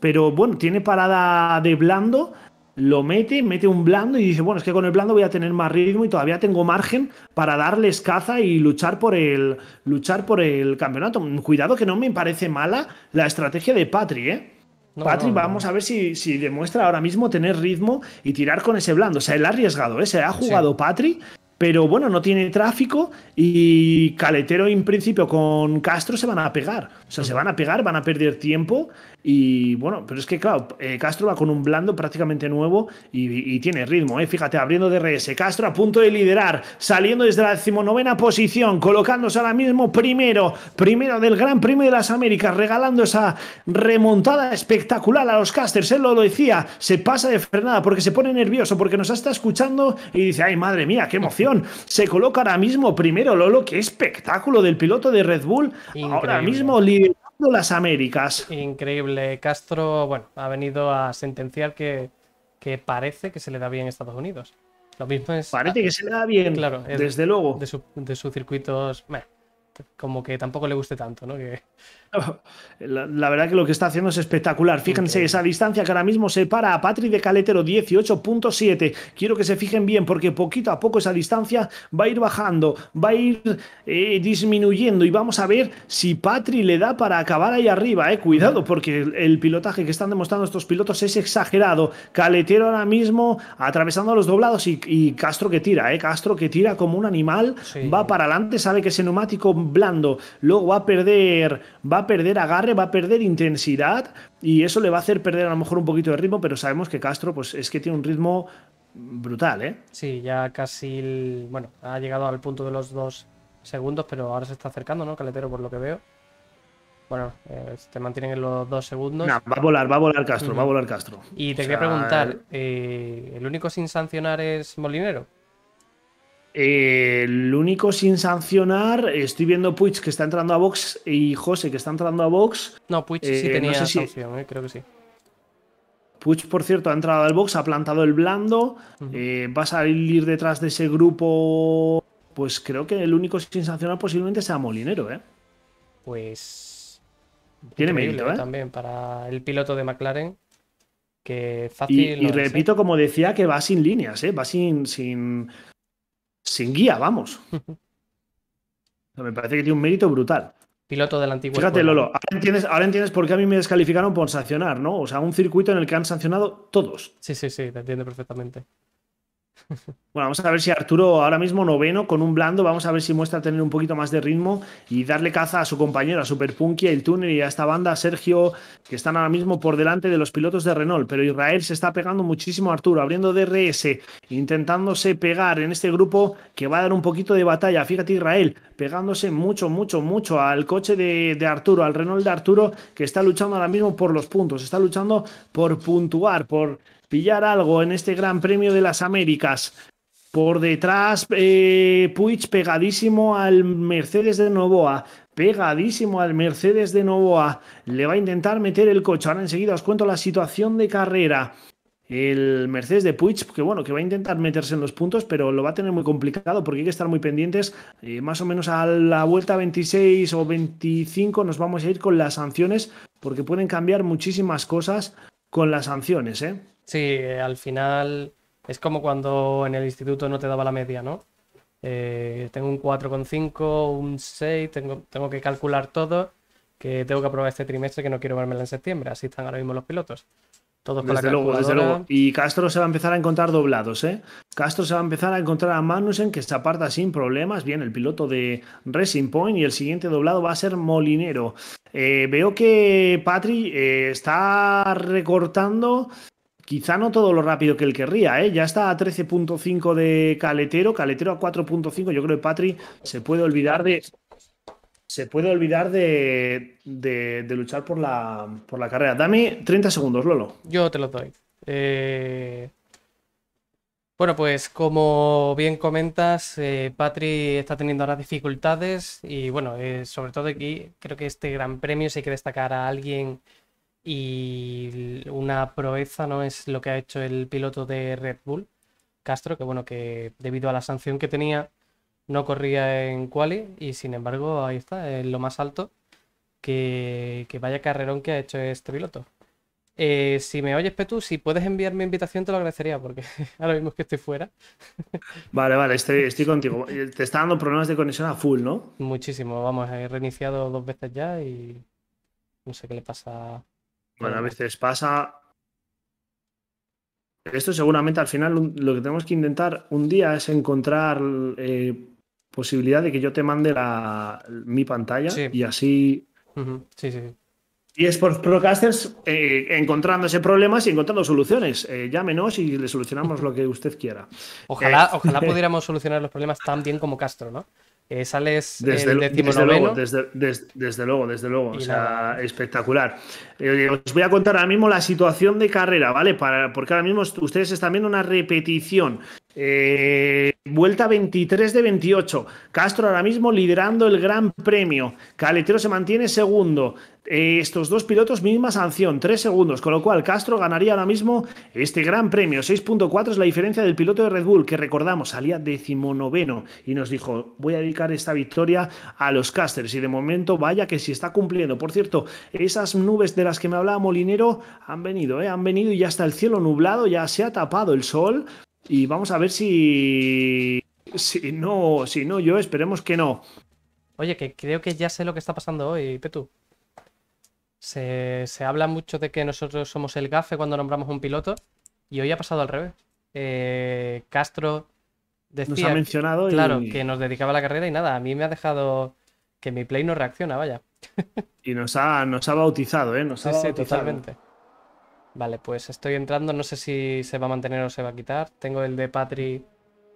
pero bueno, tiene parada de blando lo mete, mete un blando y dice, bueno, es que con el blando voy a tener más ritmo y todavía tengo margen para darles caza y luchar por el, luchar por el campeonato. Cuidado que no me parece mala la estrategia de Patri, ¿eh? Patri, vamos a ver si, si, demuestra ahora mismo tener ritmo y tirar con ese blando. O sea, él ha arriesgado, ¿eh? Se ha jugado Patri pero bueno, no tiene tráfico y Caletero en principio con Castro se van a pegar sea, se van a pegar, van a perder tiempo y bueno, pero es que claro, eh, Castro va con un blando prácticamente nuevo y, tiene ritmo, ¿eh? Fíjate, abriendo DRS, Castro a punto de liderar, saliendo desde la decimonovena posición, colocándose ahora mismo primero, primero del Gran Premio de las Américas, regalando esa remontada espectacular a los casters, él lo, decía, se pasa de frenada porque se pone nervioso, porque nos está escuchando y dice, ay madre mía, qué emoción, se coloca ahora mismo primero, Lolo, qué espectáculo del piloto de Red Bull, ahora mismo liderando las Américas. Increíble. Castro, bueno, ha venido a sentenciar que, que parece que se le da bien a Estados Unidos. Lo mismo es. Parece que se le da bien. desde luego. De, de sus circuitos. como que tampoco le guste tanto, ¿no? La, verdad que lo que está haciendo es espectacular. Fíjense esa distancia que ahora mismo separa a Patri de Caletero, 18.7. Quiero que se fijen bien porque poquito a poco esa distancia va a ir bajando, va a ir eh, disminuyendo y vamos a ver si Patri le da para acabar ahí arriba. Eh. Cuidado porque el, pilotaje que están demostrando estos pilotos es exagerado. Caletero ahora mismo atravesando los doblados y, Castro que tira, eh. Castro que tira como un animal, va para adelante, sabe que ese neumático blando, luego va a perder, va perder agarre, va a perder intensidad y eso le va a hacer perder a lo mejor un poquito de ritmo, pero sabemos que Castro pues es que tiene un ritmo brutal, ¿eh? Sí, ya casi, bueno, ha llegado al punto de los dos segundos, pero ahora se está acercando, ¿no? Caletero, por lo que veo. Bueno, eh, se te mantienen en los dos segundos. va a volar, va a volar Castro, va a volar Castro. Y te quería preguntar, eh, eh, ¿el único sin sancionar es Molinero? Eh, el único sin sancionar, estoy viendo Puig que está entrando a box y José que está entrando a box. No, Puig sí eh, tenía no sanción, eh, creo que sí. Puig, por cierto, ha entrado al box, ha plantado el blando, va a salir detrás de ese grupo. Pues creo que el único sin sancionar posiblemente sea Molinero, ¿eh? Pues. Tiene medio, ¿eh? También para el piloto de McLaren. Que fácil. Y, repito, como decía, que va sin líneas, Va sin, sin sin guía, vamos. Me parece que tiene un mérito brutal. Piloto del antiguo. Fíjate, Lolo, ahora entiendes por qué a mí me descalificaron por sancionar, ¿no? O sea, un circuito en el que han sancionado todos. Sí, sí, sí, te entiendo perfectamente. Bueno, vamos a ver si Arturo ahora mismo noveno con un blando, vamos a ver si muestra tener un poquito más de ritmo y darle caza a su compañero, a Super Punky, el túnel y a esta banda, Sergio, que están ahora mismo por delante de los pilotos de Renault. Pero Israel se está pegando muchísimo a Arturo, abriendo DRS, intentándose pegar en este grupo que va a dar un poquito de batalla. Fíjate Israel, pegándose mucho, mucho, mucho al coche de Arturo, al Renault de Arturo, que está luchando ahora mismo por los puntos, está luchando por puntuar, por pillar algo en este Gran Premio de las Américas. Por detrás, eh, Puig pegadísimo al Mercedes de Novoa. Pegadísimo al Mercedes de Novoa. Le va a intentar meter el coche. Ahora enseguida os cuento la situación de carrera. El Mercedes de Puig, que bueno, que va a intentar meterse en los puntos, pero lo va a tener muy complicado porque hay que estar muy pendientes. Eh, más o menos a la vuelta 26 o 25 nos vamos a ir con las sanciones porque pueden cambiar muchísimas cosas con las sanciones, ¿eh? Sí, al final es como cuando en el instituto no te daba la media, ¿no? Eh, tengo un 4,5, un 6, tengo, tengo que calcular todo, que tengo que aprobar este trimestre que no quiero verme en septiembre, así están ahora mismo los pilotos. Todos desde luego, Y Castro se va a empezar a encontrar doblados, ¿eh? Castro se va a empezar a encontrar a Magnussen que se aparta sin problemas. Bien, el piloto de Racing Point y el siguiente doblado va a ser Molinero. Eh, veo que Patri eh, está recortando quizá no todo lo rápido que él querría, ¿eh? ya está a 13.5 de Caletero, Caletero a 4.5, yo creo que Patri se puede olvidar de, se puede olvidar de, luchar por la, carrera. Dame 30 segundos, Lolo. Yo te los doy. Eh, bueno, pues como bien comentas, eh, Patri está teniendo ahora dificultades y bueno, eh, sobre todo aquí creo que este gran premio si hay que destacar a alguien y una proeza no es lo que ha hecho el piloto de Red Bull, Castro, que bueno, que debido a la sanción que tenía, no corría en quali y sin embargo ahí está, en lo más alto que, vaya carrerón que ha hecho este piloto. Eh, si me oyes, Petu, si puedes enviar mi invitación, te lo agradecería, porque ahora mismo es que estoy fuera. Vale, vale, estoy, contigo. Eh, te está dando problemas de conexión a full, ¿no? Muchísimo, vamos, he reiniciado dos veces ya y no sé qué le pasa. Bueno, a veces pasa. Esto seguramente al final lo que tenemos que intentar un día es encontrar eh, posibilidad de que yo te mande la, mi pantalla y así. Sí, sí. Y es por Procasters eh, encontrándose problemas y encontrando soluciones. Eh, llámenos y le solucionamos lo que usted quiera. Ojalá, eh, ojalá pudiéramos solucionar los problemas tan bien como Castro, ¿no? Eh, sales desde, el desde luego, desde, desde, luego, desde luego. O sea, espectacular. os voy a contar ahora mismo la situación de carrera, ¿vale? Para, porque ahora mismo ustedes están viendo una repetición eh, vuelta 23 de 28. Castro ahora mismo liderando el Gran Premio. Caletero se mantiene segundo. Eh, estos dos pilotos, misma sanción, 3 segundos. Con lo cual, Castro ganaría ahora mismo este Gran Premio. 6.4 es la diferencia del piloto de Red Bull, que recordamos salía decimonoveno y nos dijo: Voy a dedicar esta victoria a los casters. Y de momento, vaya que si está cumpliendo. Por cierto, esas nubes de las que me hablaba Molinero han venido, ¿eh? han venido y ya está el cielo nublado, ya se ha tapado el sol. Y vamos a ver si. Si no, si no, yo esperemos que no. Oye, que creo que ya sé lo que está pasando hoy, Petu. Se, habla mucho de que nosotros somos el gafe cuando nombramos un piloto. Y hoy ha pasado al revés. Eh, Castro Nos ha mencionado. Claro, que nos dedicaba la carrera y nada, a mí me ha dejado que mi play no reacciona, vaya. y nos ha, nos ha bautizado, ¿eh? Nos sí, totalmente. Vale, pues estoy entrando. No sé si se va a mantener o se va a quitar. Tengo el de Patri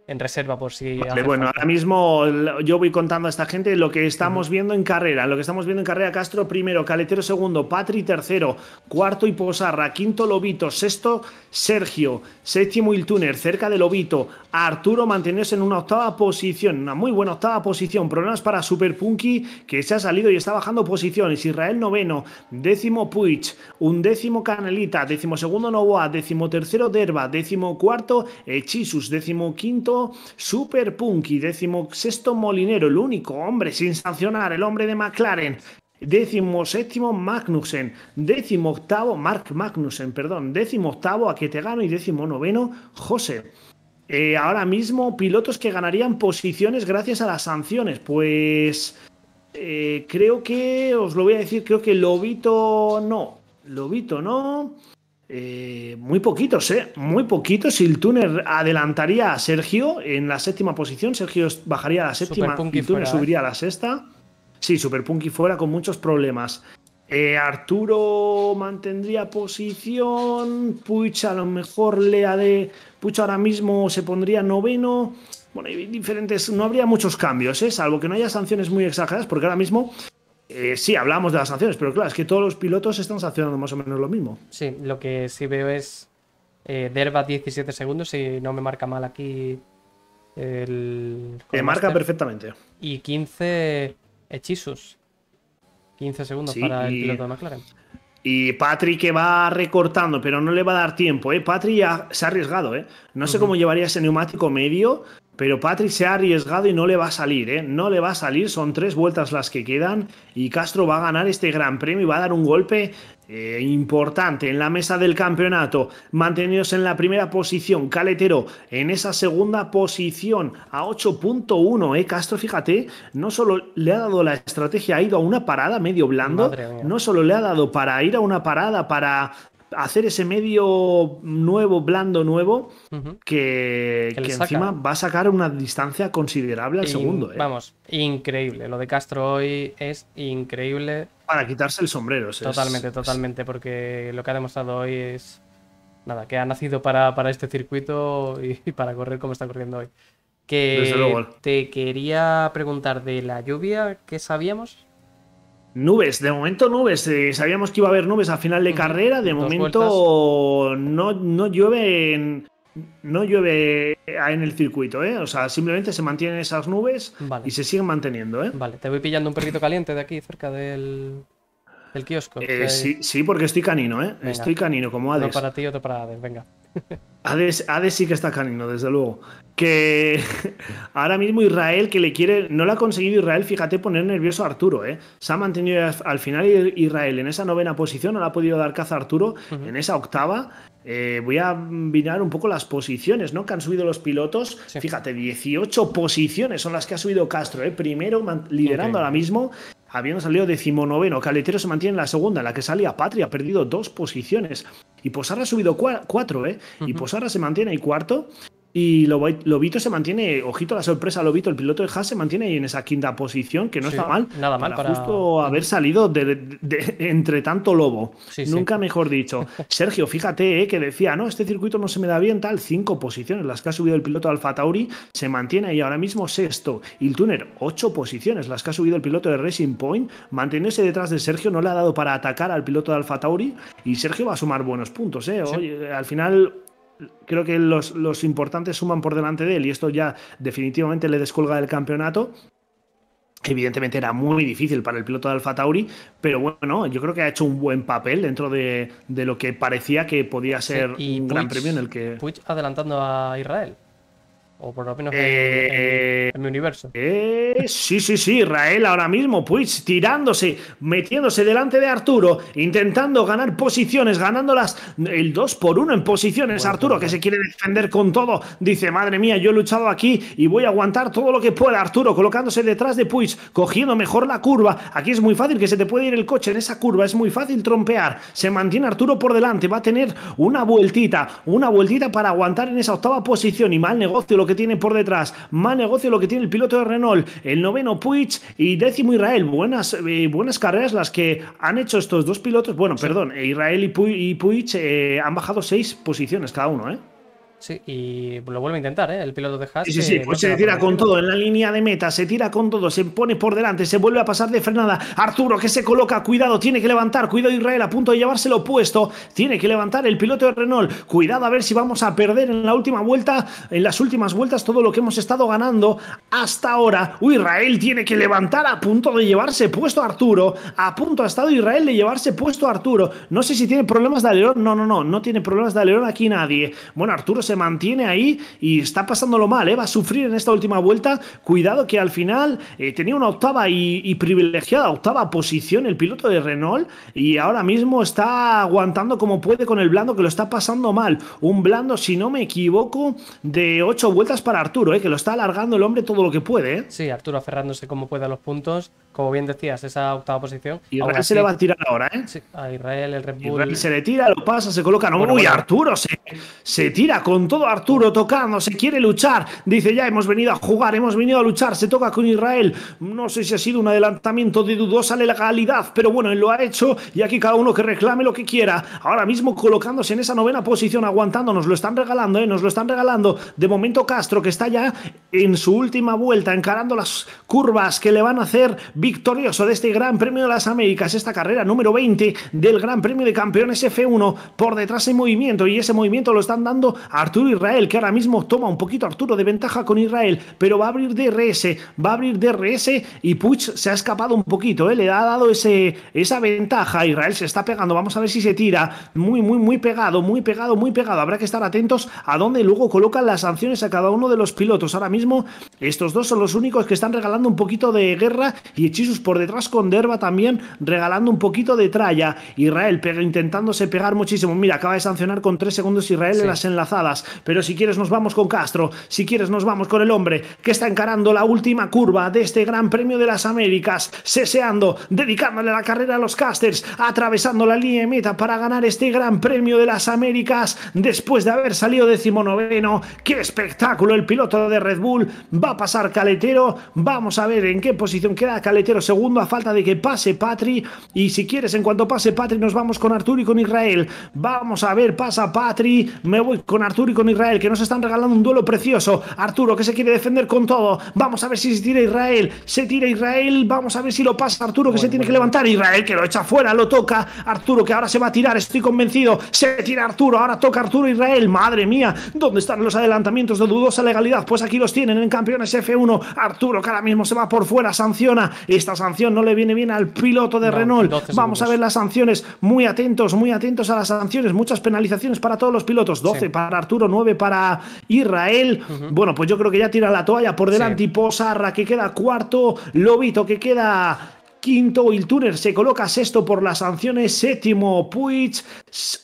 en reserva por si. bueno, ahora mismo yo voy contando a esta gente lo que estamos viendo en carrera. Lo que estamos viendo en carrera: Castro primero, Caletero segundo, Patri tercero, cuarto y Posarra, quinto Lobito, sexto Sergio, séptimo Iltuner, cerca de Lobito, Arturo manteniéndose en una octava posición, una muy buena octava posición. Problemas para Super Punky que se ha salido y está bajando posiciones. Israel noveno, décimo Puig, décimo Canelita, décimo segundo Novoa, décimo tercero Derba, décimo cuarto Hechisus, décimo quinto Super Punky, décimo sexto Molinero, el único hombre sin sancionar, el hombre de McLaren, décimo séptimo Magnussen, décimo octavo Mark Magnussen, perdón, décimo octavo gano y décimo noveno José. Eh, ahora mismo pilotos que ganarían posiciones gracias a las sanciones, pues eh, creo que, os lo voy a decir, creo que Lobito no, Lobito no, eh, muy poquitos, ¿eh? Muy poquitos. el túnel adelantaría a Sergio en la séptima posición. Sergio bajaría a la séptima. y tuner ¿eh? subiría a la sexta. Sí, Super Punky fuera con muchos problemas. Eh, Arturo mantendría posición. Pucha a lo mejor lea de. Puch ahora mismo se pondría noveno. Bueno, hay diferentes. No habría muchos cambios, ¿eh? salvo que no haya sanciones muy exageradas, porque ahora mismo eh, sí, hablamos de las sanciones, pero claro, es que todos los pilotos están sancionando más o menos lo mismo. Sí, lo que sí veo es eh, Derba 17 segundos, si no me marca mal aquí el... Me marca perfectamente. Y 15 hechizos. 15 segundos para el piloto de McLaren. Y Patrick que va recortando, pero no le va a dar tiempo. ¿eh? Patrick ya se ha arriesgado. ¿eh? No sé cómo llevaría ese neumático medio, pero Patrick se ha arriesgado y no le va a salir, ¿eh? No le va a salir, son tres vueltas las que quedan y Castro va a ganar este gran premio y va a dar un golpe eh, importante en la mesa del campeonato, mantenidos en la primera posición, Caletero en esa segunda posición a 8.1, eh, Castro, fíjate, no solo le ha dado la estrategia, ha ido a una parada medio blando, no solo le ha dado para ir a una parada, para hacer ese medio nuevo, blando nuevo, que, encima va a sacar una distancia considerable al segundo. ¿eh? Vamos, increíble. Lo de Castro hoy es increíble. Para quitarse el sombrero. Es, totalmente, totalmente, porque lo que ha demostrado hoy es... Nada, que ha nacido para, este circuito y, para correr como está corriendo hoy. Que te quería preguntar de la lluvia que sabíamos. Nubes, de momento nubes. Eh, sabíamos que iba a haber nubes a final de carrera. De momento no, no, llueve en, no llueve en el circuito, ¿eh? O sea, simplemente se mantienen esas nubes y se siguen manteniendo, ¿eh? Vale, te voy pillando un perrito caliente de aquí, cerca del, kiosco. Eh, sí, porque estoy canino, ¿eh? Estoy canino, como Hades. Uno para ti y otro para Hades, venga. Hades, de sí que está canino, desde luego. Que ahora mismo Israel, que le quiere. No lo ha conseguido Israel, fíjate, poner nervioso a Arturo, ¿eh? Se ha mantenido al final Israel en esa novena posición, no le ha podido dar caza a Arturo en esa octava. Eh, voy a mirar un poco las posiciones, ¿no? Que han subido los pilotos. Fíjate, 18 posiciones son las que ha subido Castro, ¿eh? Primero, liderando ahora mismo habiendo salido decimonoveno. Caletero se mantiene en la segunda, en la que salía Patria, ha perdido dos posiciones. Y ahora ha subido cuatro, ¿eh? Y se mantiene ahí cuarto. Y Lobito se mantiene, ojito la sorpresa, Lobito, el piloto de Haas se mantiene ahí en esa quinta posición, que no está mal. Nada mal para, justo haber salido de, entre tanto lobo. Nunca mejor dicho. Sergio, fíjate eh, que decía, no, este circuito no se me da bien, tal, cinco posiciones las que ha subido el piloto Alfa Tauri, se mantiene ahí ahora mismo sexto. Y el tuner, ocho posiciones las que ha subido el piloto de Racing Point, mantenerse detrás de Sergio no le ha dado para atacar al piloto de Alfa Tauri y Sergio va a sumar buenos puntos. Eh. al final creo que los, importantes suman por delante de él y esto ya definitivamente le descolga del campeonato evidentemente era muy difícil para el piloto de Alfa Tauri, pero bueno, yo creo que ha hecho un buen papel dentro de, lo que parecía que podía ser un gran premio en el que... adelantando a Israel. O por lo menos en, eh, mi universo. Eh, sí, sí, sí. Israel ahora mismo, pues tirándose, metiéndose delante de Arturo, intentando ganar posiciones, ganándolas el 2 por 1 en posiciones. Arturo, pues que se quiere defender con todo, dice: Madre mía, yo he luchado aquí y voy a aguantar todo lo que pueda. Arturo colocándose detrás de Puig, cogiendo mejor la curva. Aquí es muy fácil que se te puede ir el coche en esa curva, es muy fácil trompear. Se mantiene Arturo por delante, va a tener una vueltita, una vueltita para aguantar en esa octava posición y mal negocio lo que tiene por detrás, más negocio lo que tiene el piloto de Renault, el noveno Puig y décimo Israel. Buenas, eh, buenas carreras las que han hecho estos dos pilotos. Bueno, perdón, eh, Israel y Puig, eh, han bajado seis posiciones cada uno, ¿eh? Sí, y lo vuelve a intentar, ¿eh? El piloto de Haas. Sí, sí, sí. Pues se, tira con todo en la línea de meta, se tira con todo, se pone por delante, se vuelve a pasar de frenada. Arturo que se coloca, cuidado, tiene que levantar, cuidado Israel a punto de llevárselo puesto, tiene que levantar el piloto de Renault. Cuidado a ver si vamos a perder en la última vuelta, en las últimas vueltas todo lo que hemos estado ganando hasta ahora. Uy, Israel tiene que levantar a punto de llevarse puesto Arturo, a punto ha estado Israel de llevarse puesto a Arturo. No sé si tiene problemas de alerón, no, no, no, no tiene problemas de alerón aquí nadie. Bueno, Arturo se mantiene ahí y está pasándolo mal, ¿eh? va a sufrir en esta última vuelta. Cuidado que al final eh, tenía una octava y, privilegiada octava posición el piloto de Renault y ahora mismo está aguantando como puede con el blando que lo está pasando mal. Un blando, si no me equivoco, de ocho vueltas para Arturo, ¿eh? que lo está alargando el hombre todo lo que puede. ¿eh? Sí, Arturo aferrándose como puede a los puntos como bien decías, esa octava posición. Y ahora se le va a tirar ahora, ¿eh? a Israel, el Red se le tira, lo pasa, se coloca. No, bueno, Arturo se tira con con todo Arturo tocando, se quiere luchar. Dice, ya hemos venido a jugar, hemos venido a luchar, se toca con Israel. No sé si ha sido un adelantamiento de dudosa legalidad, pero bueno, él lo ha hecho y aquí cada uno que reclame lo que quiera. Ahora mismo colocándose en esa novena posición, aguantando, nos lo están regalando, ¿eh? nos lo están regalando. De momento Castro, que está ya en su última vuelta, encarando las curvas que le van a hacer victorioso de este Gran Premio de las Américas, esta carrera número 20 del Gran Premio de Campeones F1, por detrás en movimiento y ese movimiento lo están dando a Arturo Israel, que ahora mismo toma un poquito Arturo de ventaja con Israel, pero va a abrir DRS, va a abrir DRS y Puig se ha escapado un poquito, ¿eh? le ha dado ese, esa ventaja. Israel se está pegando, vamos a ver si se tira. Muy, muy, muy pegado, muy pegado, muy pegado. Habrá que estar atentos a dónde luego colocan las sanciones a cada uno de los pilotos. Ahora mismo estos dos son los únicos que están regalando un poquito de guerra y hechizos por detrás con Derba también regalando un poquito de tralla. Israel intentándose pegar muchísimo. Mira, acaba de sancionar con 3 segundos Israel en las enlazadas pero si quieres nos vamos con Castro, si quieres nos vamos con el hombre que está encarando la última curva de este Gran Premio de las Américas, seseando, dedicándole la carrera a los casters, atravesando la línea de meta para ganar este Gran Premio de las Américas después de haber salido decimonoveno. ¡Qué espectáculo! El piloto de Red Bull va a pasar Caletero, vamos a ver en qué posición queda Caletero segundo a falta de que pase Patri y si quieres en cuanto pase Patri nos vamos con Artur y con Israel. Vamos a ver, pasa Patri, me voy con Artur y con Israel, que nos están regalando un duelo precioso. Arturo que se quiere defender con todo. Vamos a ver si se tira Israel. Se tira Israel. Vamos a ver si lo pasa Arturo, que se tiene que levantar. Israel que lo echa fuera, lo toca. Arturo que ahora se va a tirar, estoy convencido. Se tira Arturo, ahora toca Arturo Israel. Madre mía, ¿dónde están los adelantamientos de dudosa legalidad? Pues aquí los tienen en Campeones F1. Arturo que ahora mismo se va por fuera, sanciona. Esta sanción no le viene bien al piloto de Renault. Vamos a ver las sanciones. Muy atentos, muy atentos a las sanciones. Muchas penalizaciones para todos los pilotos. 12 para Arturo. 9 para Israel. Bueno, pues yo creo que ya tira la toalla por delante y Posarra que queda cuarto, Lobito que queda quinto, Iltuner se coloca sexto por las sanciones, séptimo Puig,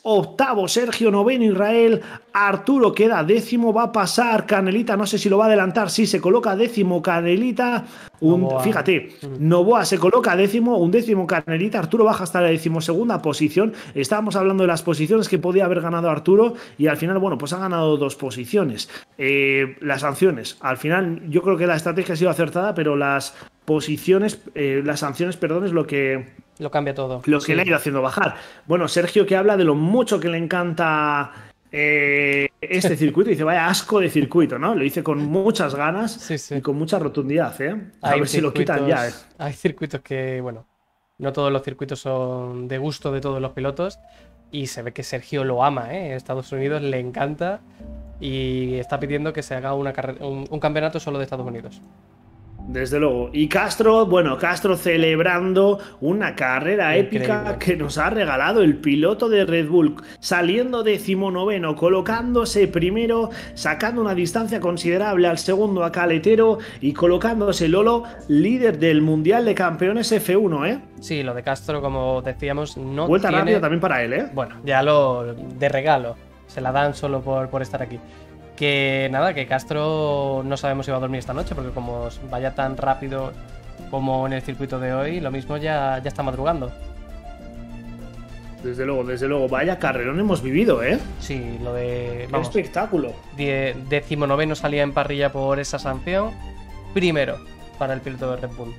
octavo Sergio, noveno Israel, Arturo queda décimo, va a pasar Canelita, no sé si lo va a adelantar, sí, se coloca décimo Canelita, un, fíjate, mm. Novoa se coloca décimo, un décimo Canelita, Arturo baja hasta la decimosegunda posición, estábamos hablando de las posiciones que podía haber ganado Arturo y al final, bueno, pues ha ganado dos posiciones. Eh, las sanciones, al final yo creo que la estrategia ha sido acertada, pero las posiciones, eh, las sanciones, perdón, es lo que... Lo cambia todo. Lo que le ha ido haciendo bajar. Bueno, Sergio que habla de lo mucho que le encanta eh, este circuito, dice, vaya asco de circuito, ¿no? Lo dice con muchas ganas y con mucha rotundidad, ¿eh? A ver si lo quitan ya. Eh. Hay circuitos que, bueno, no todos los circuitos son de gusto de todos los pilotos y se ve que Sergio lo ama, ¿eh? Estados Unidos le encanta y está pidiendo que se haga una un campeonato solo de Estados Unidos. Desde luego. Y Castro, bueno, Castro celebrando una carrera épica que nos ha regalado el piloto de Red Bull, saliendo decimonoveno, colocándose primero, sacando una distancia considerable al segundo a Caletero y colocándose Lolo líder del Mundial de Campeones F1, ¿eh? Sí, lo de Castro, como decíamos, no. Vuelta rápida también para él, ¿eh? Bueno, ya lo de regalo. Se la dan solo por, por estar aquí. Que nada, que Castro no sabemos si va a dormir esta noche, porque como vaya tan rápido como en el circuito de hoy, lo mismo ya, ya está madrugando. Desde luego, desde luego. Vaya carrerón hemos vivido, ¿eh? Sí, lo de. Qué espectáculo. decimonoveno salía en parrilla por esa sanción. Primero para el piloto de Red Bull.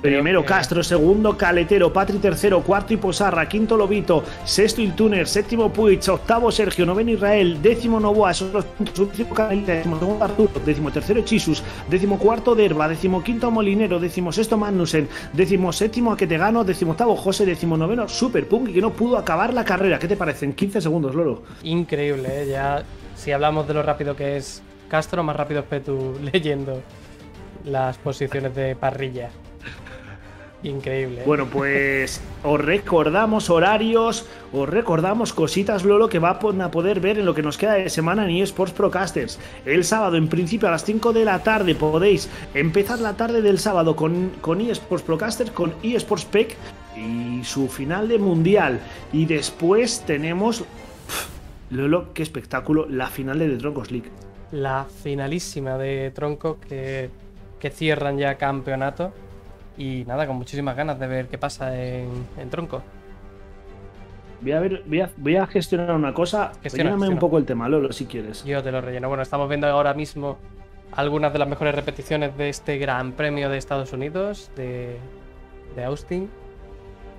Primero Castro, segundo Caletero, Patri tercero, cuarto Posarra, quinto Lobito, sexto Iltuner, séptimo Puig, octavo Sergio, noveno Israel, décimo Novoa, esos los décimo segundo Arturo, décimo tercero Chisus, décimo cuarto Derba, décimo quinto Molinero, décimo sexto Magnussen, décimo séptimo Aquetegano, décimo octavo José, décimo noveno Super Punk, que no pudo acabar la carrera. ¿Qué te parece en 15 segundos, Loro. Increíble, ¿eh? ya si hablamos de lo rápido que es Castro, más rápido es Petu leyendo las posiciones de parrilla. Increíble. ¿eh? Bueno, pues os recordamos horarios, os recordamos cositas, Lolo, que va a poder ver en lo que nos queda de semana en eSports Procasters. El sábado, en principio, a las 5 de la tarde, podéis empezar la tarde del sábado con, con eSports Procasters, con eSports PEC y su final de mundial. Y después tenemos. Lolo, qué espectáculo, la final de The Troncos League. La finalísima de Tronco que, que cierran ya campeonato y nada, con muchísimas ganas de ver qué pasa en, Tronco. Voy a, ver, voy a, gestionar una cosa. Gestiona, un poco el tema, Lolo, si quieres. Yo te lo relleno. Bueno, estamos viendo ahora mismo algunas de las mejores repeticiones de este Gran Premio de Estados Unidos, de, de Austin.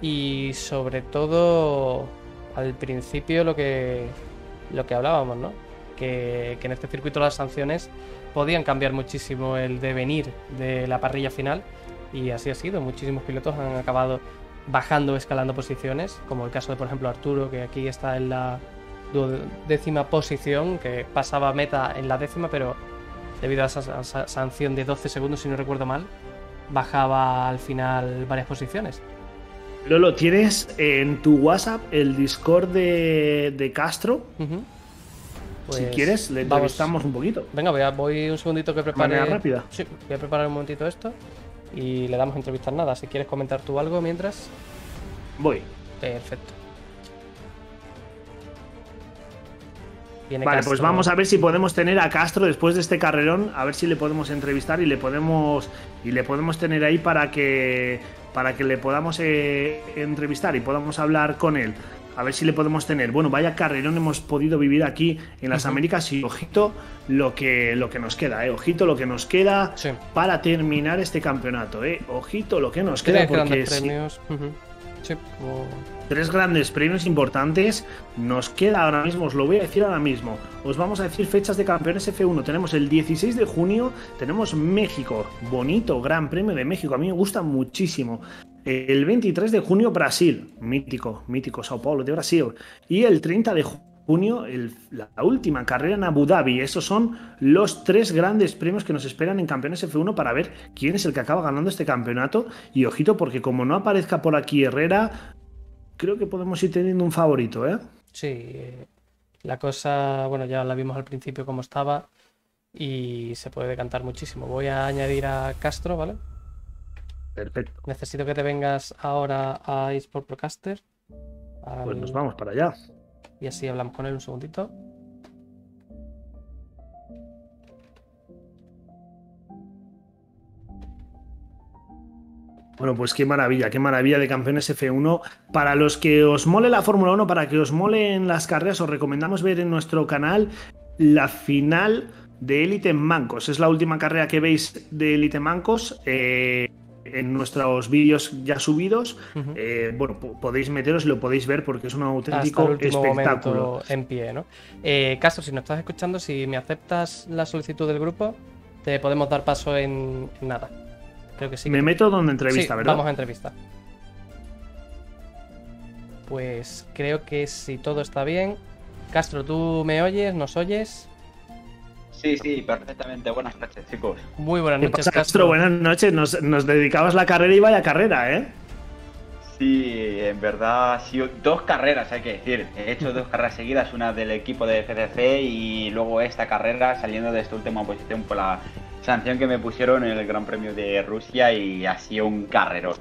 Y sobre todo, al principio lo que, lo que hablábamos, ¿no? Que, que en este circuito las sanciones podían cambiar muchísimo el devenir de la parrilla final y así ha sido. Muchísimos pilotos han acabado bajando, escalando posiciones, como el caso de, por ejemplo, Arturo, que aquí está en la décima posición, que pasaba meta en la décima, pero debido a esa sanción de 12 segundos, si no recuerdo mal, bajaba al final varias posiciones. Lolo, ¿tienes en tu WhatsApp el Discord de, Castro? si pues quieres, le entrevistamos un poquito. Venga, voy, voy un segundito que prepare. rápida. Sí, voy a preparar un momentito esto y le damos a entrevistar nada. Si quieres comentar tú algo mientras. Voy. Perfecto. vale, pues vamos a ver si podemos tener a Castro después de este carrerón, a ver si le podemos entrevistar y le podemos y le podemos tener ahí para que para que le podamos eh, entrevistar y podamos hablar con él a ver si le podemos tener. Bueno, vaya carrerón hemos podido vivir aquí en las Américas y ojito lo que, lo que nos queda, eh. Ojito lo que nos queda para terminar este campeonato, eh. Ojito lo que nos queda. Porque Tres grandes premios importantes. Nos queda ahora mismo, os lo voy a decir ahora mismo. Os vamos a decir fechas de campeones F1. Tenemos el 16 de junio, tenemos México. Bonito, Gran Premio de México. A mí me gusta muchísimo. El 23 de junio, Brasil. Mítico, mítico, Sao Paulo de Brasil. Y el 30 de junio, la última carrera en Abu Dhabi. esos son los tres grandes premios que nos esperan en Campeones F1 para ver quién es el que acaba ganando este campeonato. Y ojito, porque como no aparezca por aquí Herrera, creo que podemos ir teniendo un favorito, ¿eh? Sí, eh, la cosa, bueno, ya la vimos al principio como estaba y se puede decantar muchísimo. Voy a añadir a Castro, ¿vale? Perfecto. Necesito que te vengas ahora a eSport Procaster. Pues nos vamos para allá. Y así hablamos con él un segundito. Bueno, pues qué maravilla, qué maravilla de campeones F1. Para los que os mole la Fórmula 1, para que os molen las carreras, os recomendamos ver en nuestro canal la final de Elite Mancos. Es la última carrera que veis de Elite Mancos. Eh, en nuestros vídeos ya subidos, eh, bueno, podéis meteros y lo podéis ver porque es un auténtico espectáculo. En pie, ¿no? Eh, Castro, si nos estás escuchando, si me aceptas la solicitud del grupo, te podemos dar paso en, nada. Creo que sí. Me meto donde entrevista, ¿verdad? Vamos a entrevista. Pues creo que si todo está bien. Castro, ¿tú me oyes? ¿Nos oyes? Sí, sí, perfectamente. Buenas noches, chicos. Muy buenas noches, Castro. Buenas noches. Nos, nos, dedicabas la carrera y vaya carrera, ¿eh? Sí, en verdad ha sido dos carreras, hay que decir. He hecho dos carreras seguidas, una del equipo de FCC y luego esta carrera saliendo de esta última posición por la sanción que me pusieron en el Gran Premio de Rusia y ha sido un carrero.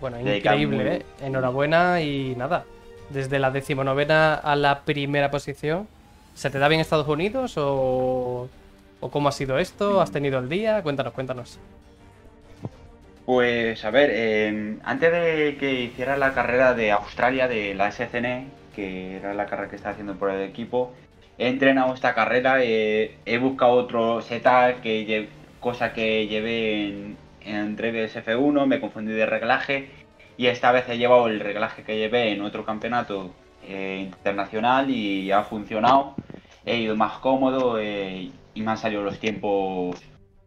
Bueno, increíble, ¿eh? Enhorabuena y nada. Desde la decimonovena a la primera posición ¿Se te da bien Estados Unidos o, cómo ha sido esto? ¿Has tenido el día? Cuéntanos, cuéntanos. Pues a ver, em, antes de que hiciera la carrera de Australia, de la SCN, que era la carrera que estaba haciendo por el equipo, he entrenado esta carrera, he buscado otro setup, que cosa que llevé en, en F1, me confundí de reglaje y esta vez he llevado el reglaje que llevé en otro campeonato eh, internacional y ha funcionado. He ido más cómodo eh, y me han salido los tiempos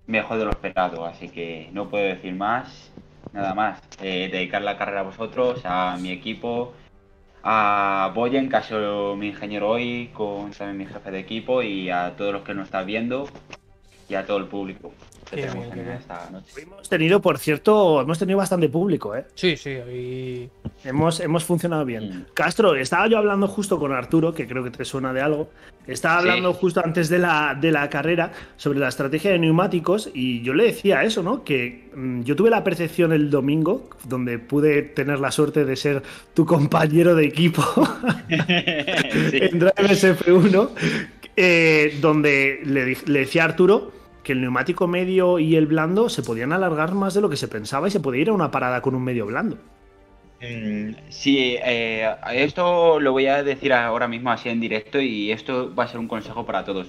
mejor de lo esperado, así que no puedo decir más, nada más. Eh, dedicar la carrera a vosotros, a mi equipo, a Boyen, que ha sido mi ingeniero hoy, con también mi jefe de equipo y a todos los que nos están viendo y a todo el público. Hemos tenido, por cierto, hemos tenido bastante público, ¿eh? Sí, sí. Hemos, hemos funcionado bien. Mm. Castro, estaba yo hablando justo con Arturo, que creo que te suena de algo. Estaba hablando justo antes de la, carrera sobre la estrategia de neumáticos y yo le decía eso, ¿no? Que mm, yo tuve la percepción el domingo, donde pude tener la suerte de ser tu compañero de equipo en Drive SF1, eh, donde le, le decía a Arturo que el neumático medio y el blando se podían alargar más de lo que se pensaba y se podía ir a una parada con un medio blando. Mm, sí, eh, esto lo voy a decir ahora mismo así en directo y esto va a ser un consejo para todos.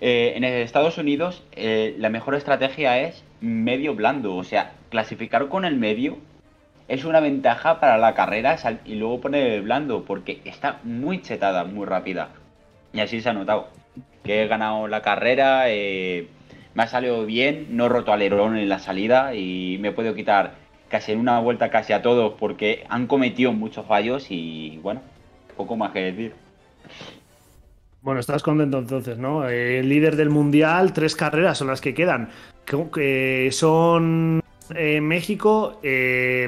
Eh, en Estados Unidos eh, la mejor estrategia es medio blando, o sea, clasificar con el medio es una ventaja para la carrera y luego poner el blando porque está muy chetada, muy rápida. Y así se ha notado que he ganado la carrera, me ha salido bien, no he roto alerón en la salida y me puedo quitar casi en una vuelta casi a todos porque han cometido muchos fallos y bueno, poco más que decir. Bueno, estás contento entonces, ¿no? Eh, líder del mundial, tres carreras son las que quedan. Que, eh, son eh, México,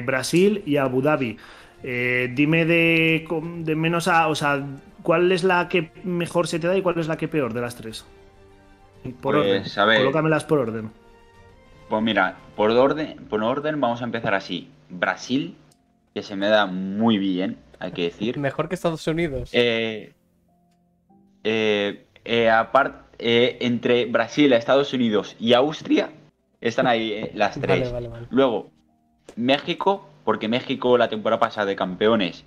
Brasil y Abu Dhabi. dime de, de menos a. O sea, ¿cuál es la que mejor se te da y cuál es la que peor de las tres? Por pues, orden. Colócamelas por orden. Pues mira, por orden, por orden vamos a empezar así. Brasil, que se me da muy bien, hay que decir. Mejor que Estados Unidos. Eh, eh, eh, aparte, entre Brasil, Estados Unidos y Austria, están ahí las tres. Luego, México, porque México la temporada pasada de campeones,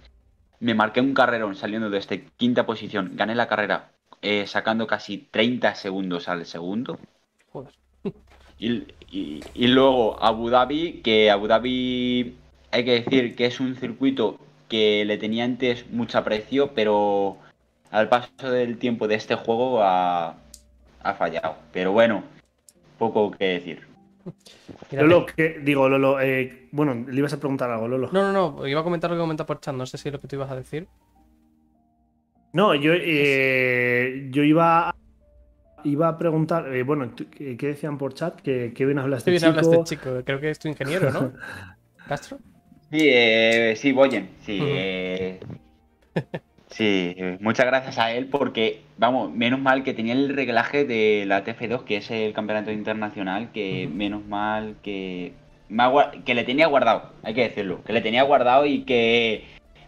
me marqué un carrerón saliendo de esta quinta posición, gané la carrera eh, sacando casi 30 segundos al segundo. Y, luego Abu Dhabi, que Abu Dhabi hay que decir que es un circuito que le tenía antes mucho aprecio, pero al paso del tiempo de este juego ha, fallado. Pero bueno, poco que decir. Lolo, digo, Lolo, eh, bueno, le ibas a preguntar algo, Lolo. No, no, no, iba a comentar lo que comentaba por chat, no sé si es lo que tú ibas a decir. No, yo, pues, eh, yo iba a iba a preguntar, eh, bueno, eh, ¿qué decían por chat? Que bien hablaste, este chico? hablaste, chico? Creo que es tu ingeniero, ¿no? ¿Castro? Sí, eh, sí, Boyen, sí. sí, muchas gracias a él porque, vamos, menos mal que tenía el reglaje de la TF2, que es el campeonato internacional, que menos mal que, me que le tenía guardado, hay que decirlo, que le tenía guardado y que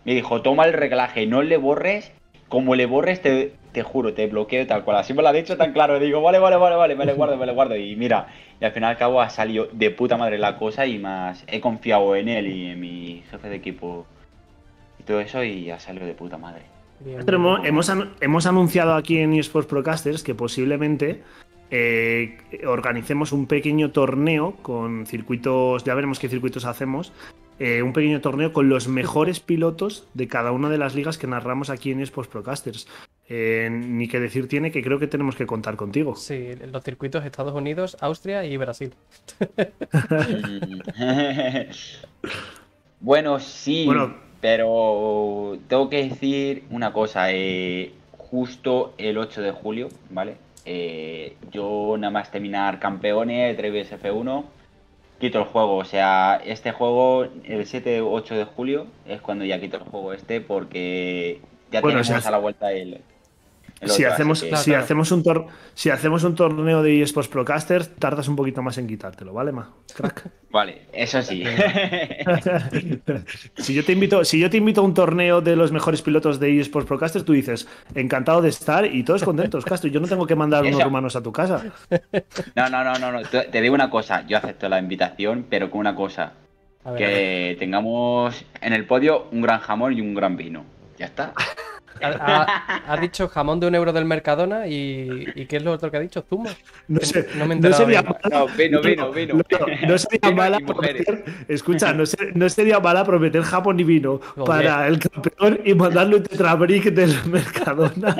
me dijo, toma el reglaje, no le borres como le borres, te, te juro, te bloqueo tal cual. Así me lo ha dicho tan claro. Digo, vale, vale, vale, vale, me lo guardo, me lo guardo. Y mira, y al final al cabo ha salido de puta madre la cosa y más he confiado en él y en mi jefe de equipo y todo eso y ha salido de puta madre. hemos, hemos, anunciado aquí en eSports Procasters que posiblemente eh, organicemos un pequeño torneo con circuitos, ya veremos qué circuitos hacemos, eh, un pequeño torneo con los mejores pilotos de cada una de las ligas que narramos aquí en Esports Procasters. Eh, ni que decir tiene que creo que tenemos que contar contigo. Sí, los circuitos Estados Unidos, Austria y Brasil. bueno, sí, pero tengo que decir una cosa. Eh, justo el 8 de julio, ¿vale? yo nada más terminar campeones, 3 F1 quito el juego. O sea, este juego, el 7-8 o de julio, es cuando ya quito el juego este porque ya tenemos a la vuelta el... Si hacemos, si, Hacemos un si hacemos un torneo de eSports Procaster, tardas un poquito más en quitártelo, ¿vale, Ma? Crack. Vale, eso sí. si, yo te invito, si yo te invito a un torneo de los mejores pilotos de eSports Procaster, tú dices, encantado de estar y todos contentos, Castro. Yo no tengo que mandar unos romanos a tu casa. No, no, no, no, no. Te digo una cosa, yo acepto la invitación, pero con una cosa. Que tengamos en el podio un gran jamón y un gran vino. Ya está. Ha, dicho jamón de un euro del Mercadona y, y ¿qué es lo otro que ha dicho? ¿Zuma? No sé, no sería mala, no, vino, vino, vino. No, sería mala prometer, escucha, no, no, sería mala prometer jamón y vino para el campeón y mandarle un tetrabrick del Mercadona.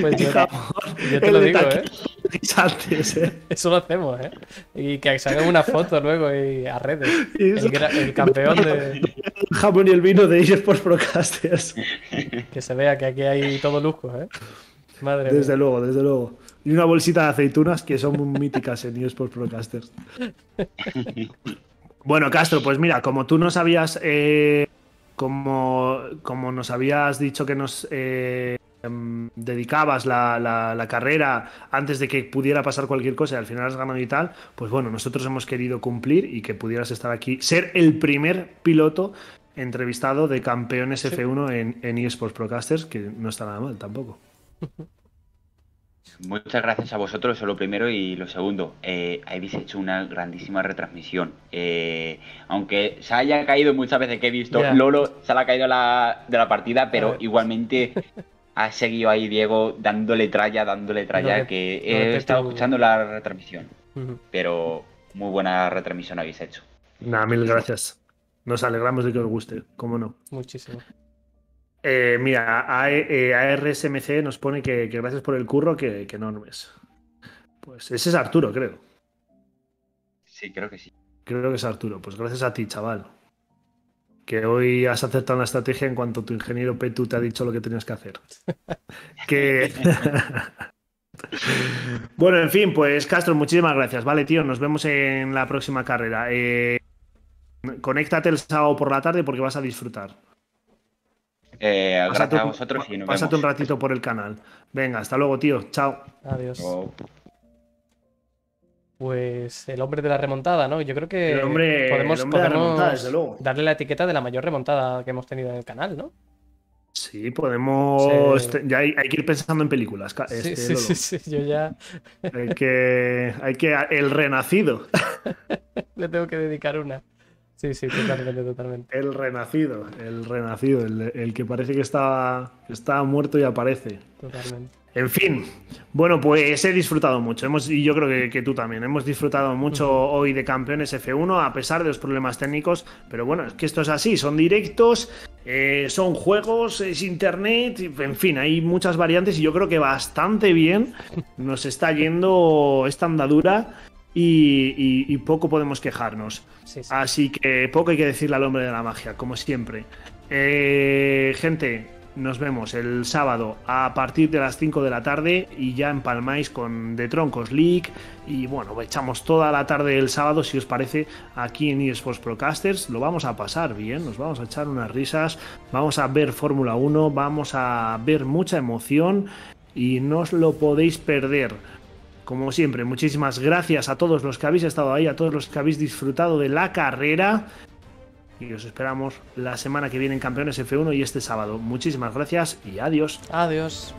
Pues yo, te lo digo, ¿eh? ¿eh? Eso lo hacemos, ¿eh? Y que salga una foto luego y a redes. el, campeón de. El jamón y el vino de eSports Procasters. Que se vea que aquí hay todo lujo, ¿eh? Madre desde luego, desde luego. Y una bolsita de aceitunas que son míticas en eSports Procasters. bueno, Castro, pues mira, como tú nos habías... Eh, como, como nos habías dicho que nos. Eh, Em, dedicabas la, carrera antes de que pudiera pasar cualquier cosa y al final has ganado y tal, pues bueno, nosotros hemos querido cumplir y que pudieras estar aquí, ser el primer piloto entrevistado de campeones F1 en, eSports Procasters, que no está nada mal tampoco. Muchas gracias a vosotros, eso lo primero y lo segundo. Eh, habéis hecho una grandísima retransmisión. Eh, aunque se haya caído muchas veces que he visto, Lolo se le ha caído de la partida, pero igualmente ha seguido ahí Diego dándole tralla, dándole tralla, que he estado escuchando la retransmisión. Pero muy buena retransmisión habéis hecho. Nada, mil gracias. Nos alegramos de que os guste, cómo no. Muchísimo. Eh, mira, ARSMC eh, eh, nos pone que, gracias por el curro, que, que enormes. Pues ese es Arturo, creo. Sí, creo que sí. Creo que es Arturo. Pues gracias a ti, chaval que hoy has aceptado la estrategia en cuanto tu ingeniero Petu te ha dicho lo que tenías que hacer. que... bueno, en fin, pues Castro, muchísimas gracias. Vale, tío, nos vemos en la próxima carrera. Eh, conéctate el sábado por la tarde porque vas a disfrutar. Eh, a vosotros y nos Pásate un ratito por el canal. Venga, hasta luego, tío. Chao. Adiós. Pues el hombre de la remontada, ¿no? Yo creo que podemos, darle la etiqueta de la mayor remontada que hemos tenido en el canal, ¿no? Sí, podemos. Ya hay, que ir pensando en películas. sí, este, sí, sí, yo ya. Hay que, hay que. El renacido. Le tengo que dedicar una. Sí, sí, totalmente, totalmente. El renacido, el renacido, el, que parece que está, está muerto y aparece. Totalmente. En fin, bueno, pues he disfrutado mucho. Hemos, y yo creo que, tú también. Hemos disfrutado mucho hoy de Campeones F1, a pesar de los problemas técnicos. Pero bueno, es que esto es así: son directos, eh, son juegos, es internet. En fin, hay muchas variantes y yo creo que bastante bien nos está yendo esta andadura. Y, poco podemos quejarnos. Así que poco hay que decirle al hombre de la magia, como siempre. Eh, gente, nos vemos el sábado a partir de las 5 de la tarde y ya empalmáis con The Troncos League. Y bueno, echamos toda la tarde el sábado, si os parece, aquí en eSports Procasters. Lo vamos a pasar bien, nos vamos a echar unas risas, vamos a ver Fórmula 1, vamos a ver mucha emoción y no os lo podéis perder. Como siempre, muchísimas gracias a todos los que habéis estado ahí, a todos los que habéis disfrutado de la carrera y os esperamos la semana que viene en Campeones F1 y este sábado. Muchísimas gracias y adiós. Adiós.